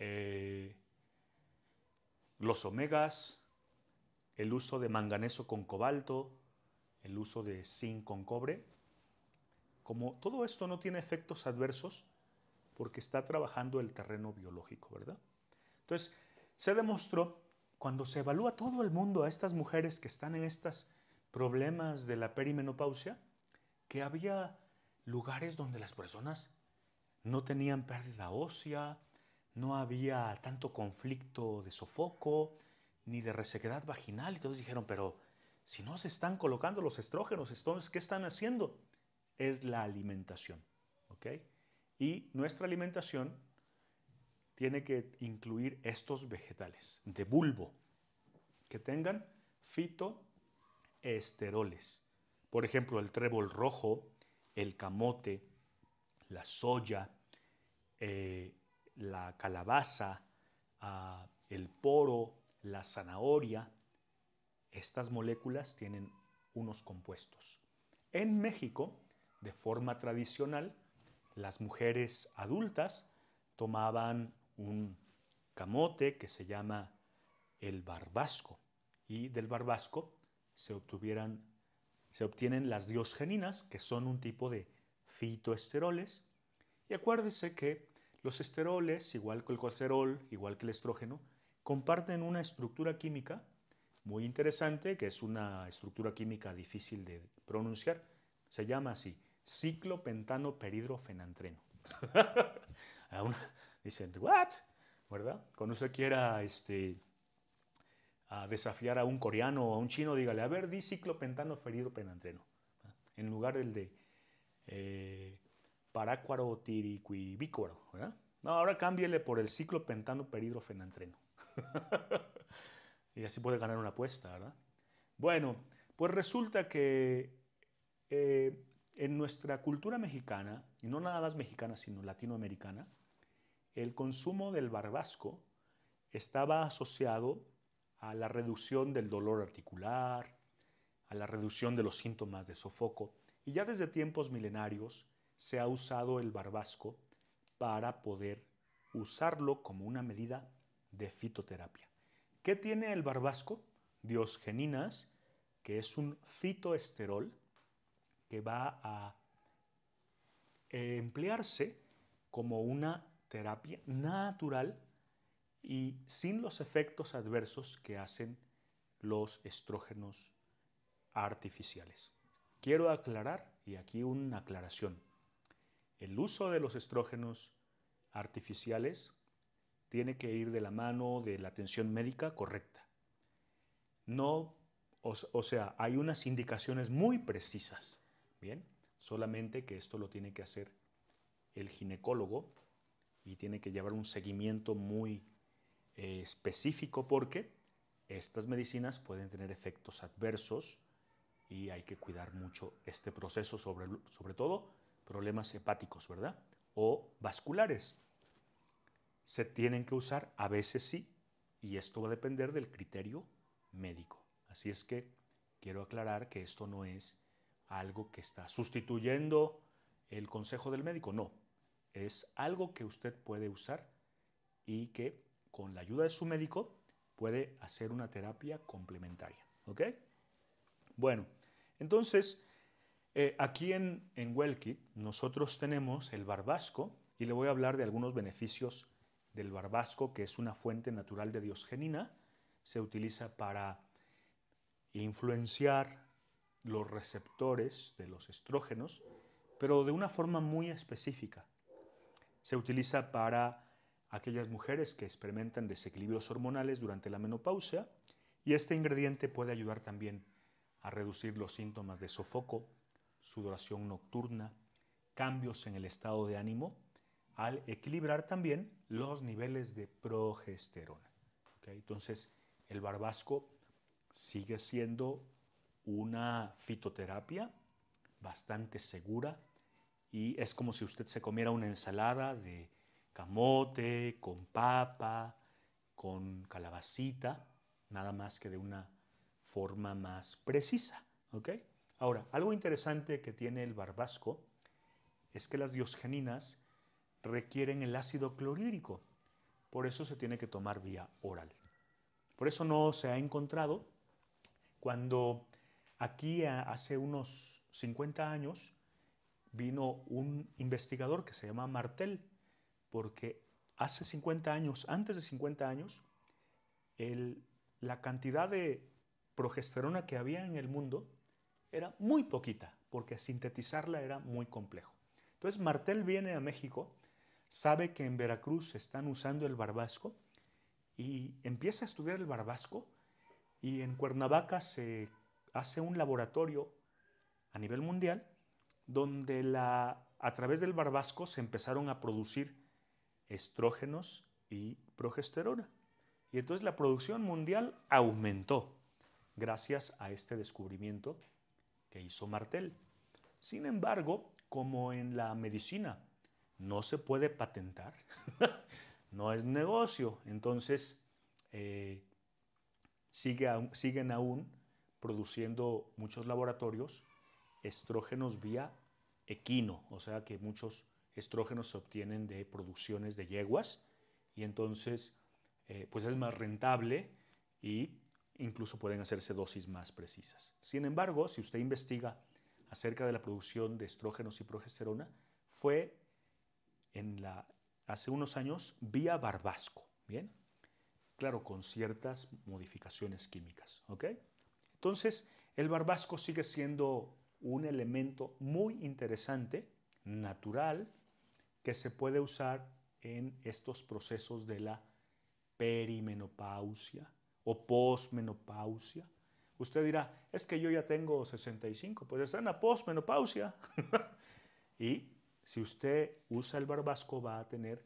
eh, los omegas, el uso de manganeso con cobalto, el uso de zinc con cobre. Como todo esto no tiene efectos adversos, porque está trabajando el terreno biológico, ¿verdad? Entonces, se demostró, cuando se evalúa todo el mundo a estas mujeres que están en estos problemas de la perimenopausia, que había lugares donde las personas no tenían pérdida ósea, no había tanto conflicto de sofoco ni de resequedad vaginal. Y todos dijeron, pero si no se están colocando los estrógenos, entonces, ¿qué están haciendo? Es la alimentación. Y nuestra alimentación tiene que incluir estos vegetales de bulbo que tengan fitoesteroles. Por ejemplo, el trébol rojo, el camote, la soya, eh, la calabaza, ah, el poro, la zanahoria. Estas moléculas tienen unos compuestos. En México, de forma tradicional, las mujeres adultas tomaban un camote que se llama el barbasco y del barbasco se obtuvieran se obtienen las diosgeninas, que son un tipo de fitoesteroles. Y acuérdese que los esteroles, igual que el colesterol, igual que el estrógeno, comparten una estructura química muy interesante, que es una estructura química difícil de pronunciar. Se llama así, ciclopentanoperidrofenantreno peridrofenantreno. Dicen, ¿what? ¿Verdad? Cuando se quiera este, a desafiar a un coreano o a un chino, dígale, a ver, di ciclopentano ferido penantreno. En lugar del de eh, parácuaro tiricuibícuaro, ¿verdad? No, ahora cámbiele por el pentano, peridro y así puede ganar una apuesta, ¿verdad? Bueno, pues resulta que eh, en nuestra cultura mexicana, y no nada más mexicana, sino latinoamericana, el consumo del barbasco estaba asociado a la reducción del dolor articular, a la reducción de los síntomas de sofoco. Y ya desde tiempos milenarios se ha usado el barbasco para poder usarlo como una medida de fitoterapia. ¿Qué tiene el barbasco? Diosgeninas, que es un fitoesterol que va a emplearse como una terapia natural y sin los efectos adversos que hacen los estrógenos artificiales. Quiero aclarar, y aquí una aclaración, el uso de los estrógenos artificiales tiene que ir de la mano de la atención médica correcta. No, o, sea, hay unas indicaciones muy precisas, ¿bien? Solamente que esto lo tiene que hacer el ginecólogo y tiene que llevar un seguimiento muy específico porque estas medicinas pueden tener efectos adversos y hay que cuidar mucho este proceso, sobre, sobre todo problemas hepáticos, ¿verdad? O vasculares. Se tienen que usar a veces sí, y esto va a depender del criterio médico. Así es que quiero aclarar que esto no es algo que está sustituyendo el consejo del médico, no. Es algo que usted puede usar y que con la ayuda de su médico, puede hacer una terapia complementaria. Bueno, entonces, eh, aquí en, en WellKit nosotros tenemos el barbasco y le voy a hablar de algunos beneficios del barbasco, que es una fuente natural de diosgenina. Se utiliza para influenciar los receptores de los estrógenos, pero de una forma muy específica. Se utiliza para aquellas mujeres que experimentan desequilibrios hormonales durante la menopausia y este ingrediente puede ayudar también a reducir los síntomas de sofoco, sudoración nocturna, cambios en el estado de ánimo, al equilibrar también los niveles de progesterona. Entonces, el barbasco sigue siendo una fitoterapia bastante segura y es como si usted se comiera una ensalada de camote, con papa, con calabacita, nada más que de una forma más precisa. Ahora, algo interesante que tiene el barbasco es que las diosgeninas requieren el ácido clorhídrico, por eso se tiene que tomar vía oral. Por eso no se ha encontrado cuando aquí hace unos 50 años vino un investigador que se llama Martel porque hace 50 años, antes de 50 años, el, la cantidad de progesterona que había en el mundo era muy poquita, porque sintetizarla era muy complejo. Entonces Martel viene a México, sabe que en Veracruz están usando el barbasco y empieza a estudiar el barbasco y en Cuernavaca se hace un laboratorio a nivel mundial donde la, a través del barbasco se empezaron a producir estrógenos y progesterona. Y entonces la producción mundial aumentó gracias a este descubrimiento que hizo Martel. Sin embargo, como en la medicina no se puede patentar, no es negocio, entonces eh, siguen aún produciendo muchos laboratorios estrógenos vía equino, o sea que muchos estrógenos se obtienen de producciones de yeguas y entonces eh, pues es más rentable y incluso pueden hacerse dosis más precisas. Sin embargo, si usted investiga acerca de la producción de estrógenos y progesterona, fue en hace unos años vía barbasco, ¿bien? Claro, con ciertas modificaciones químicas, Entonces, el barbasco sigue siendo un elemento muy interesante, natural, que se puede usar en estos procesos de la perimenopausia o posmenopausia. Usted dirá, es que yo ya tengo 65, pues está en la posmenopausia. y si usted usa el barbasco va a tener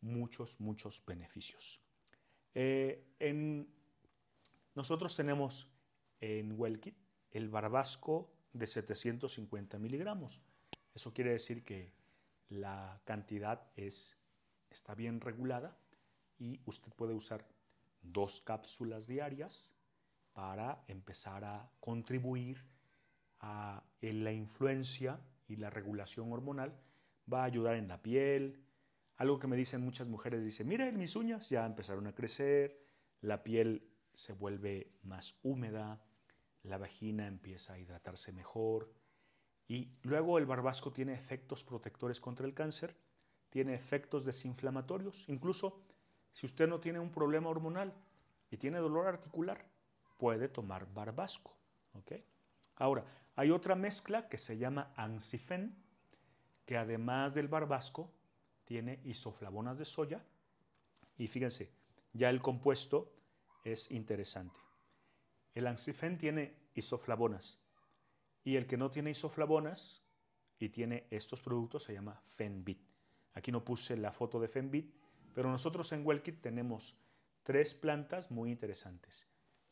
muchos, muchos beneficios. Eh, en, nosotros tenemos en WellKit el barbasco de 750 miligramos. Eso quiere decir que la cantidad está bien regulada y usted puede usar dos cápsulas diarias para empezar a contribuir a en la influencia y la regulación hormonal. Va a ayudar en la piel. Algo que me dicen muchas mujeres, dice, mira, mis uñas ya empezaron a crecer, la piel se vuelve más húmeda, la vagina empieza a hidratarse mejor, y luego el barbasco tiene efectos protectores contra el cáncer, tiene efectos desinflamatorios, incluso si usted no tiene un problema hormonal y tiene dolor articular, puede tomar barbasco. ¿okay? Ahora, hay otra mezcla que se llama ancifen, que además del barbasco tiene isoflavonas de soya. Y fíjense, ya el compuesto es interesante. El ancifen tiene isoflavonas. Y el que no tiene isoflavonas y tiene estos productos se llama Fenbit. Aquí no puse la foto de Fenbit, pero nosotros en WellKit tenemos tres plantas muy interesantes.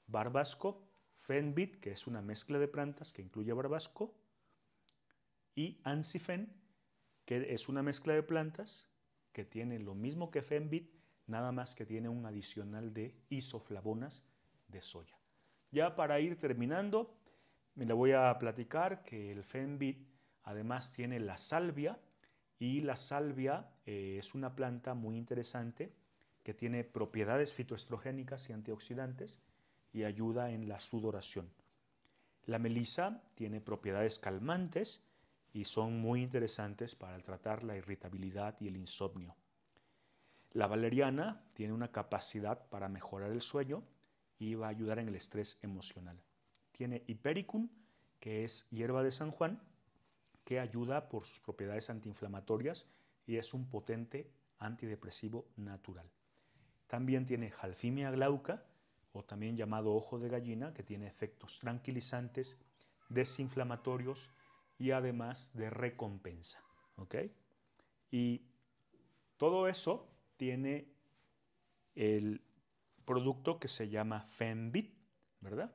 Barbasco, Fenbit, que es una mezcla de plantas que incluye barbasco, y ansifen, que es una mezcla de plantas que tiene lo mismo que Fenbit, nada más que tiene un adicional de isoflavonas de soya. Ya para ir terminando, me la voy a platicar que el Fenbit además tiene la salvia y la salvia eh, es una planta muy interesante que tiene propiedades fitoestrogénicas y antioxidantes y ayuda en la sudoración. La melisa tiene propiedades calmantes y son muy interesantes para tratar la irritabilidad y el insomnio. La valeriana tiene una capacidad para mejorar el sueño y va a ayudar en el estrés emocional. Tiene hipericum, que es hierba de San Juan, que ayuda por sus propiedades antiinflamatorias y es un potente antidepresivo natural. También tiene halfimia glauca, o también llamado ojo de gallina, que tiene efectos tranquilizantes, desinflamatorios y además de recompensa. Y todo eso tiene el producto que se llama Fembit, ¿verdad?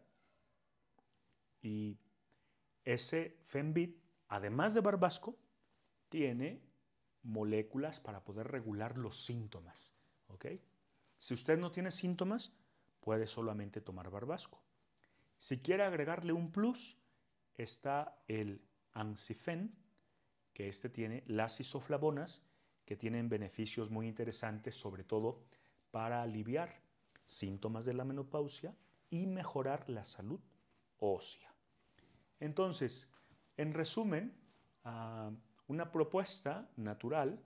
Y ese Fenbit, además de Barbasco, tiene moléculas para poder regular los síntomas. Si usted no tiene síntomas, puede solamente tomar Barbasco. Si quiere agregarle un plus, está el ansifen, que este tiene las isoflavonas, que tienen beneficios muy interesantes, sobre todo para aliviar síntomas de la menopausia y mejorar la salud ósea. Entonces, en resumen, ah, una propuesta natural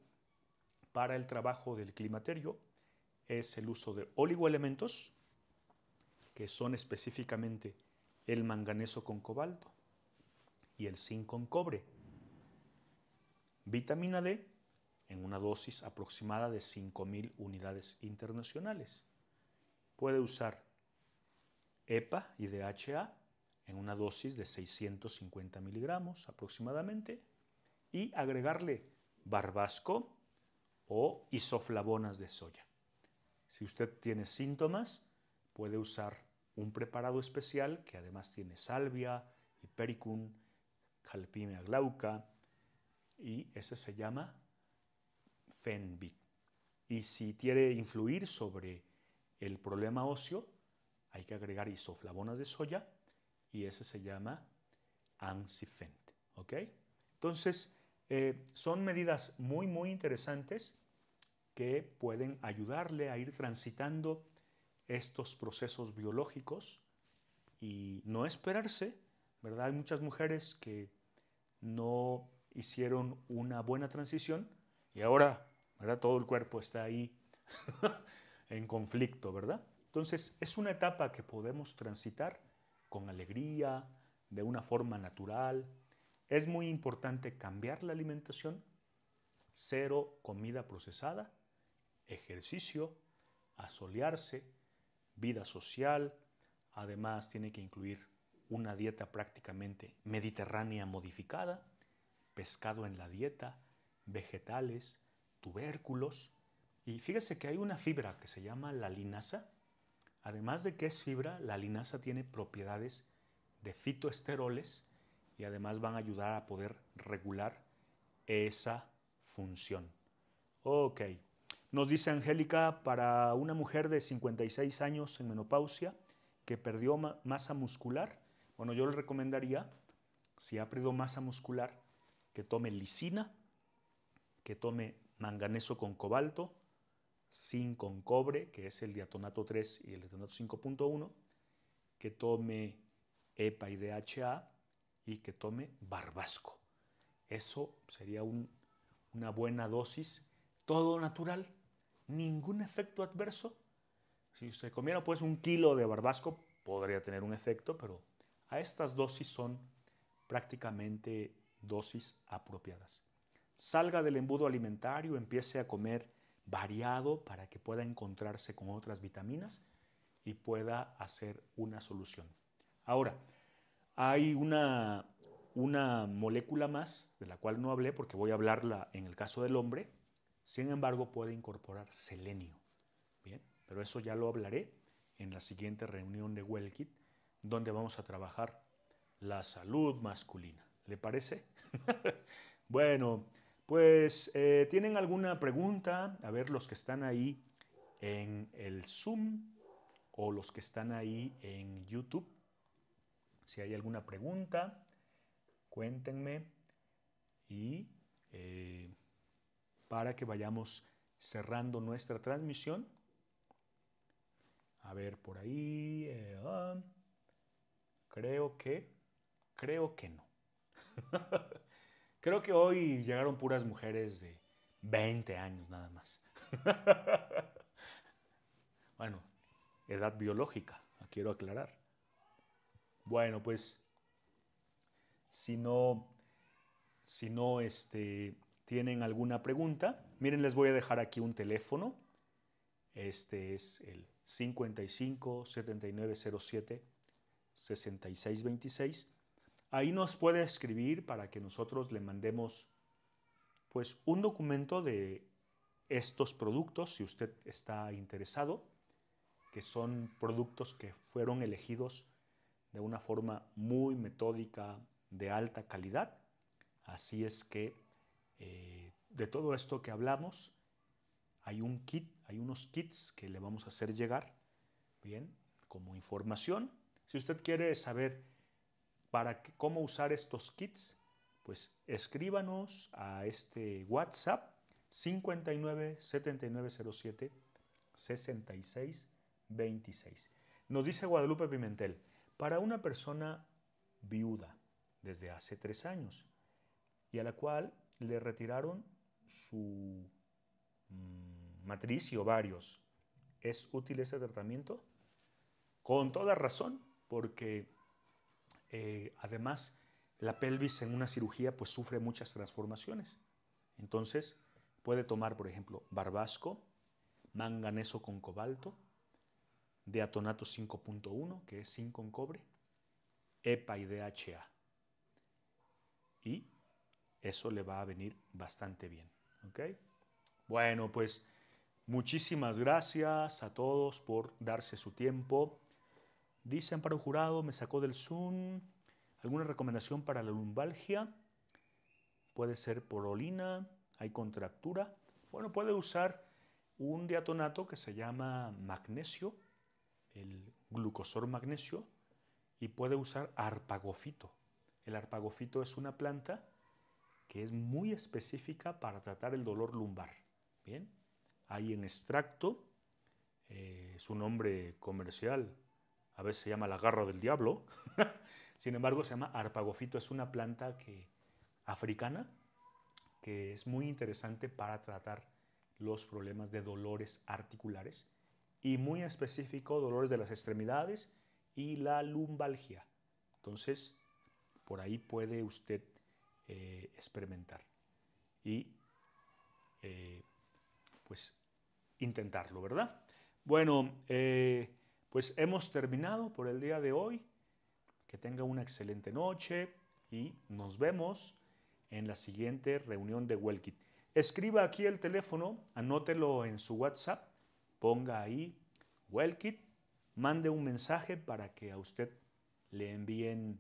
para el trabajo del climaterio es el uso de oligoelementos, que son específicamente el manganeso con cobalto y el zinc con cobre. Vitamina D en una dosis aproximada de 5.000 unidades internacionales. Puede usar EPA y DHA en una dosis de 650 miligramos aproximadamente y agregarle barbasco o isoflavonas de soya. Si usted tiene síntomas, puede usar un preparado especial que además tiene salvia, hipericum, jalpimia glauca y ese se llama Fenbit. Y si quiere influir sobre el problema óseo, hay que agregar isoflavonas de soya y ese se llama ANSIFENT. ¿Ok? Entonces, eh, son medidas muy, muy interesantes que pueden ayudarle a ir transitando estos procesos biológicos y no esperarse, ¿verdad? Hay muchas mujeres que no hicieron una buena transición y ahora, ¿verdad? Todo el cuerpo está ahí en conflicto, ¿verdad? Entonces, es una etapa que podemos transitar con alegría, de una forma natural. Es muy importante cambiar la alimentación, cero comida procesada, ejercicio, asolearse, vida social. Además tiene que incluir una dieta prácticamente mediterránea modificada, pescado en la dieta, vegetales, tubérculos. Y fíjese que hay una fibra que se llama la linaza, Además de que es fibra, la linaza tiene propiedades de fitoesteroles y además van a ayudar a poder regular esa función. Ok, nos dice Angélica, para una mujer de 56 años en menopausia que perdió masa muscular, bueno, yo le recomendaría, si ha perdido masa muscular, que tome lisina, que tome manganeso con cobalto, sin con cobre, que es el diatonato 3 y el diatonato 5.1, que tome EPA y DHA y que tome barbasco. Eso sería una buena dosis, todo natural, ningún efecto adverso. Si se comiera pues un kilo de barbasco podría tener un efecto, pero a estas dosis son prácticamente dosis apropiadas. Salga del embudo alimentario, empiece a comer variado para que pueda encontrarse con otras vitaminas y pueda hacer una solución. Ahora, hay una, molécula más de la cual no hablé porque voy a hablarla en el caso del hombre. Sin embargo, puede incorporar selenio. Bien, pero eso ya lo hablaré en la siguiente reunión de WellKit, donde vamos a trabajar la salud masculina. ¿Le parece? bueno. Pues, eh, ¿tienen alguna pregunta? A ver, los que están ahí en el Zoom o los que están ahí en YouTube. Si hay alguna pregunta, cuéntenme y eh, para que vayamos cerrando nuestra transmisión. A ver, por ahí. Eh, ah, creo que. Creo que no. Creo que hoy llegaron puras mujeres de 20 años nada más. bueno, edad biológica, quiero aclarar. Bueno, pues si no, si no este, tienen alguna pregunta, miren, les voy a dejar aquí un teléfono. Este es el 55 7907 6626 Ahí nos puede escribir para que nosotros le mandemos pues un documento de estos productos si usted está interesado, que son productos que fueron elegidos de una forma muy metódica, de alta calidad. Así es que eh, de todo esto que hablamos, hay un kit, hay unos kits que le vamos a hacer llegar, bien, como información. Si usted quiere saber para cómo usar estos kits, pues escríbanos a este WhatsApp 59 7907 66 26. Nos dice Guadalupe Pimentel, para una persona viuda desde hace tres años y a la cual le retiraron su mm, matriz y ovarios, ¿es útil ese tratamiento? Con toda razón, porque eh, además, la pelvis en una cirugía pues sufre muchas transformaciones. Entonces, puede tomar, por ejemplo, barbasco, manganeso con cobalto, deatonato 5.1, que es zinc con cobre, EPA y DHA. Y eso le va a venir bastante bien. Bueno, pues muchísimas gracias a todos por darse su tiempo. Dice Amparo Jurado, me sacó del Zoom. ¿Alguna recomendación para la lumbalgia? Puede ser porolina, hay contractura. Bueno, puede usar un diatonato que se llama magnesio, el glucosor magnesio, y puede usar arpagofito. El arpagofito es una planta que es muy específica para tratar el dolor lumbar. Bien, hay en extracto, eh, su nombre comercial, a veces se llama la garra del diablo, sin embargo se llama arpagofito, es una planta africana que es muy interesante para tratar los problemas de dolores articulares y muy específico dolores de las extremidades y la lumbalgia. Entonces, por ahí puede usted eh, experimentar y eh, pues intentarlo, ¿verdad? Bueno, eh, pues hemos terminado por el día de hoy. Que tenga una excelente noche y nos vemos en la siguiente reunión de WellKit. Escriba aquí el teléfono, anótelo en su WhatsApp, ponga ahí WellKit, mande un mensaje para que a usted le envíen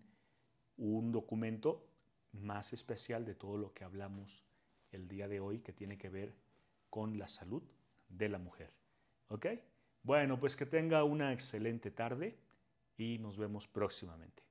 un documento más especial de todo lo que hablamos el día de hoy que tiene que ver con la salud de la mujer. ¿Ok? Bueno, pues que tenga una excelente tarde y nos vemos próximamente.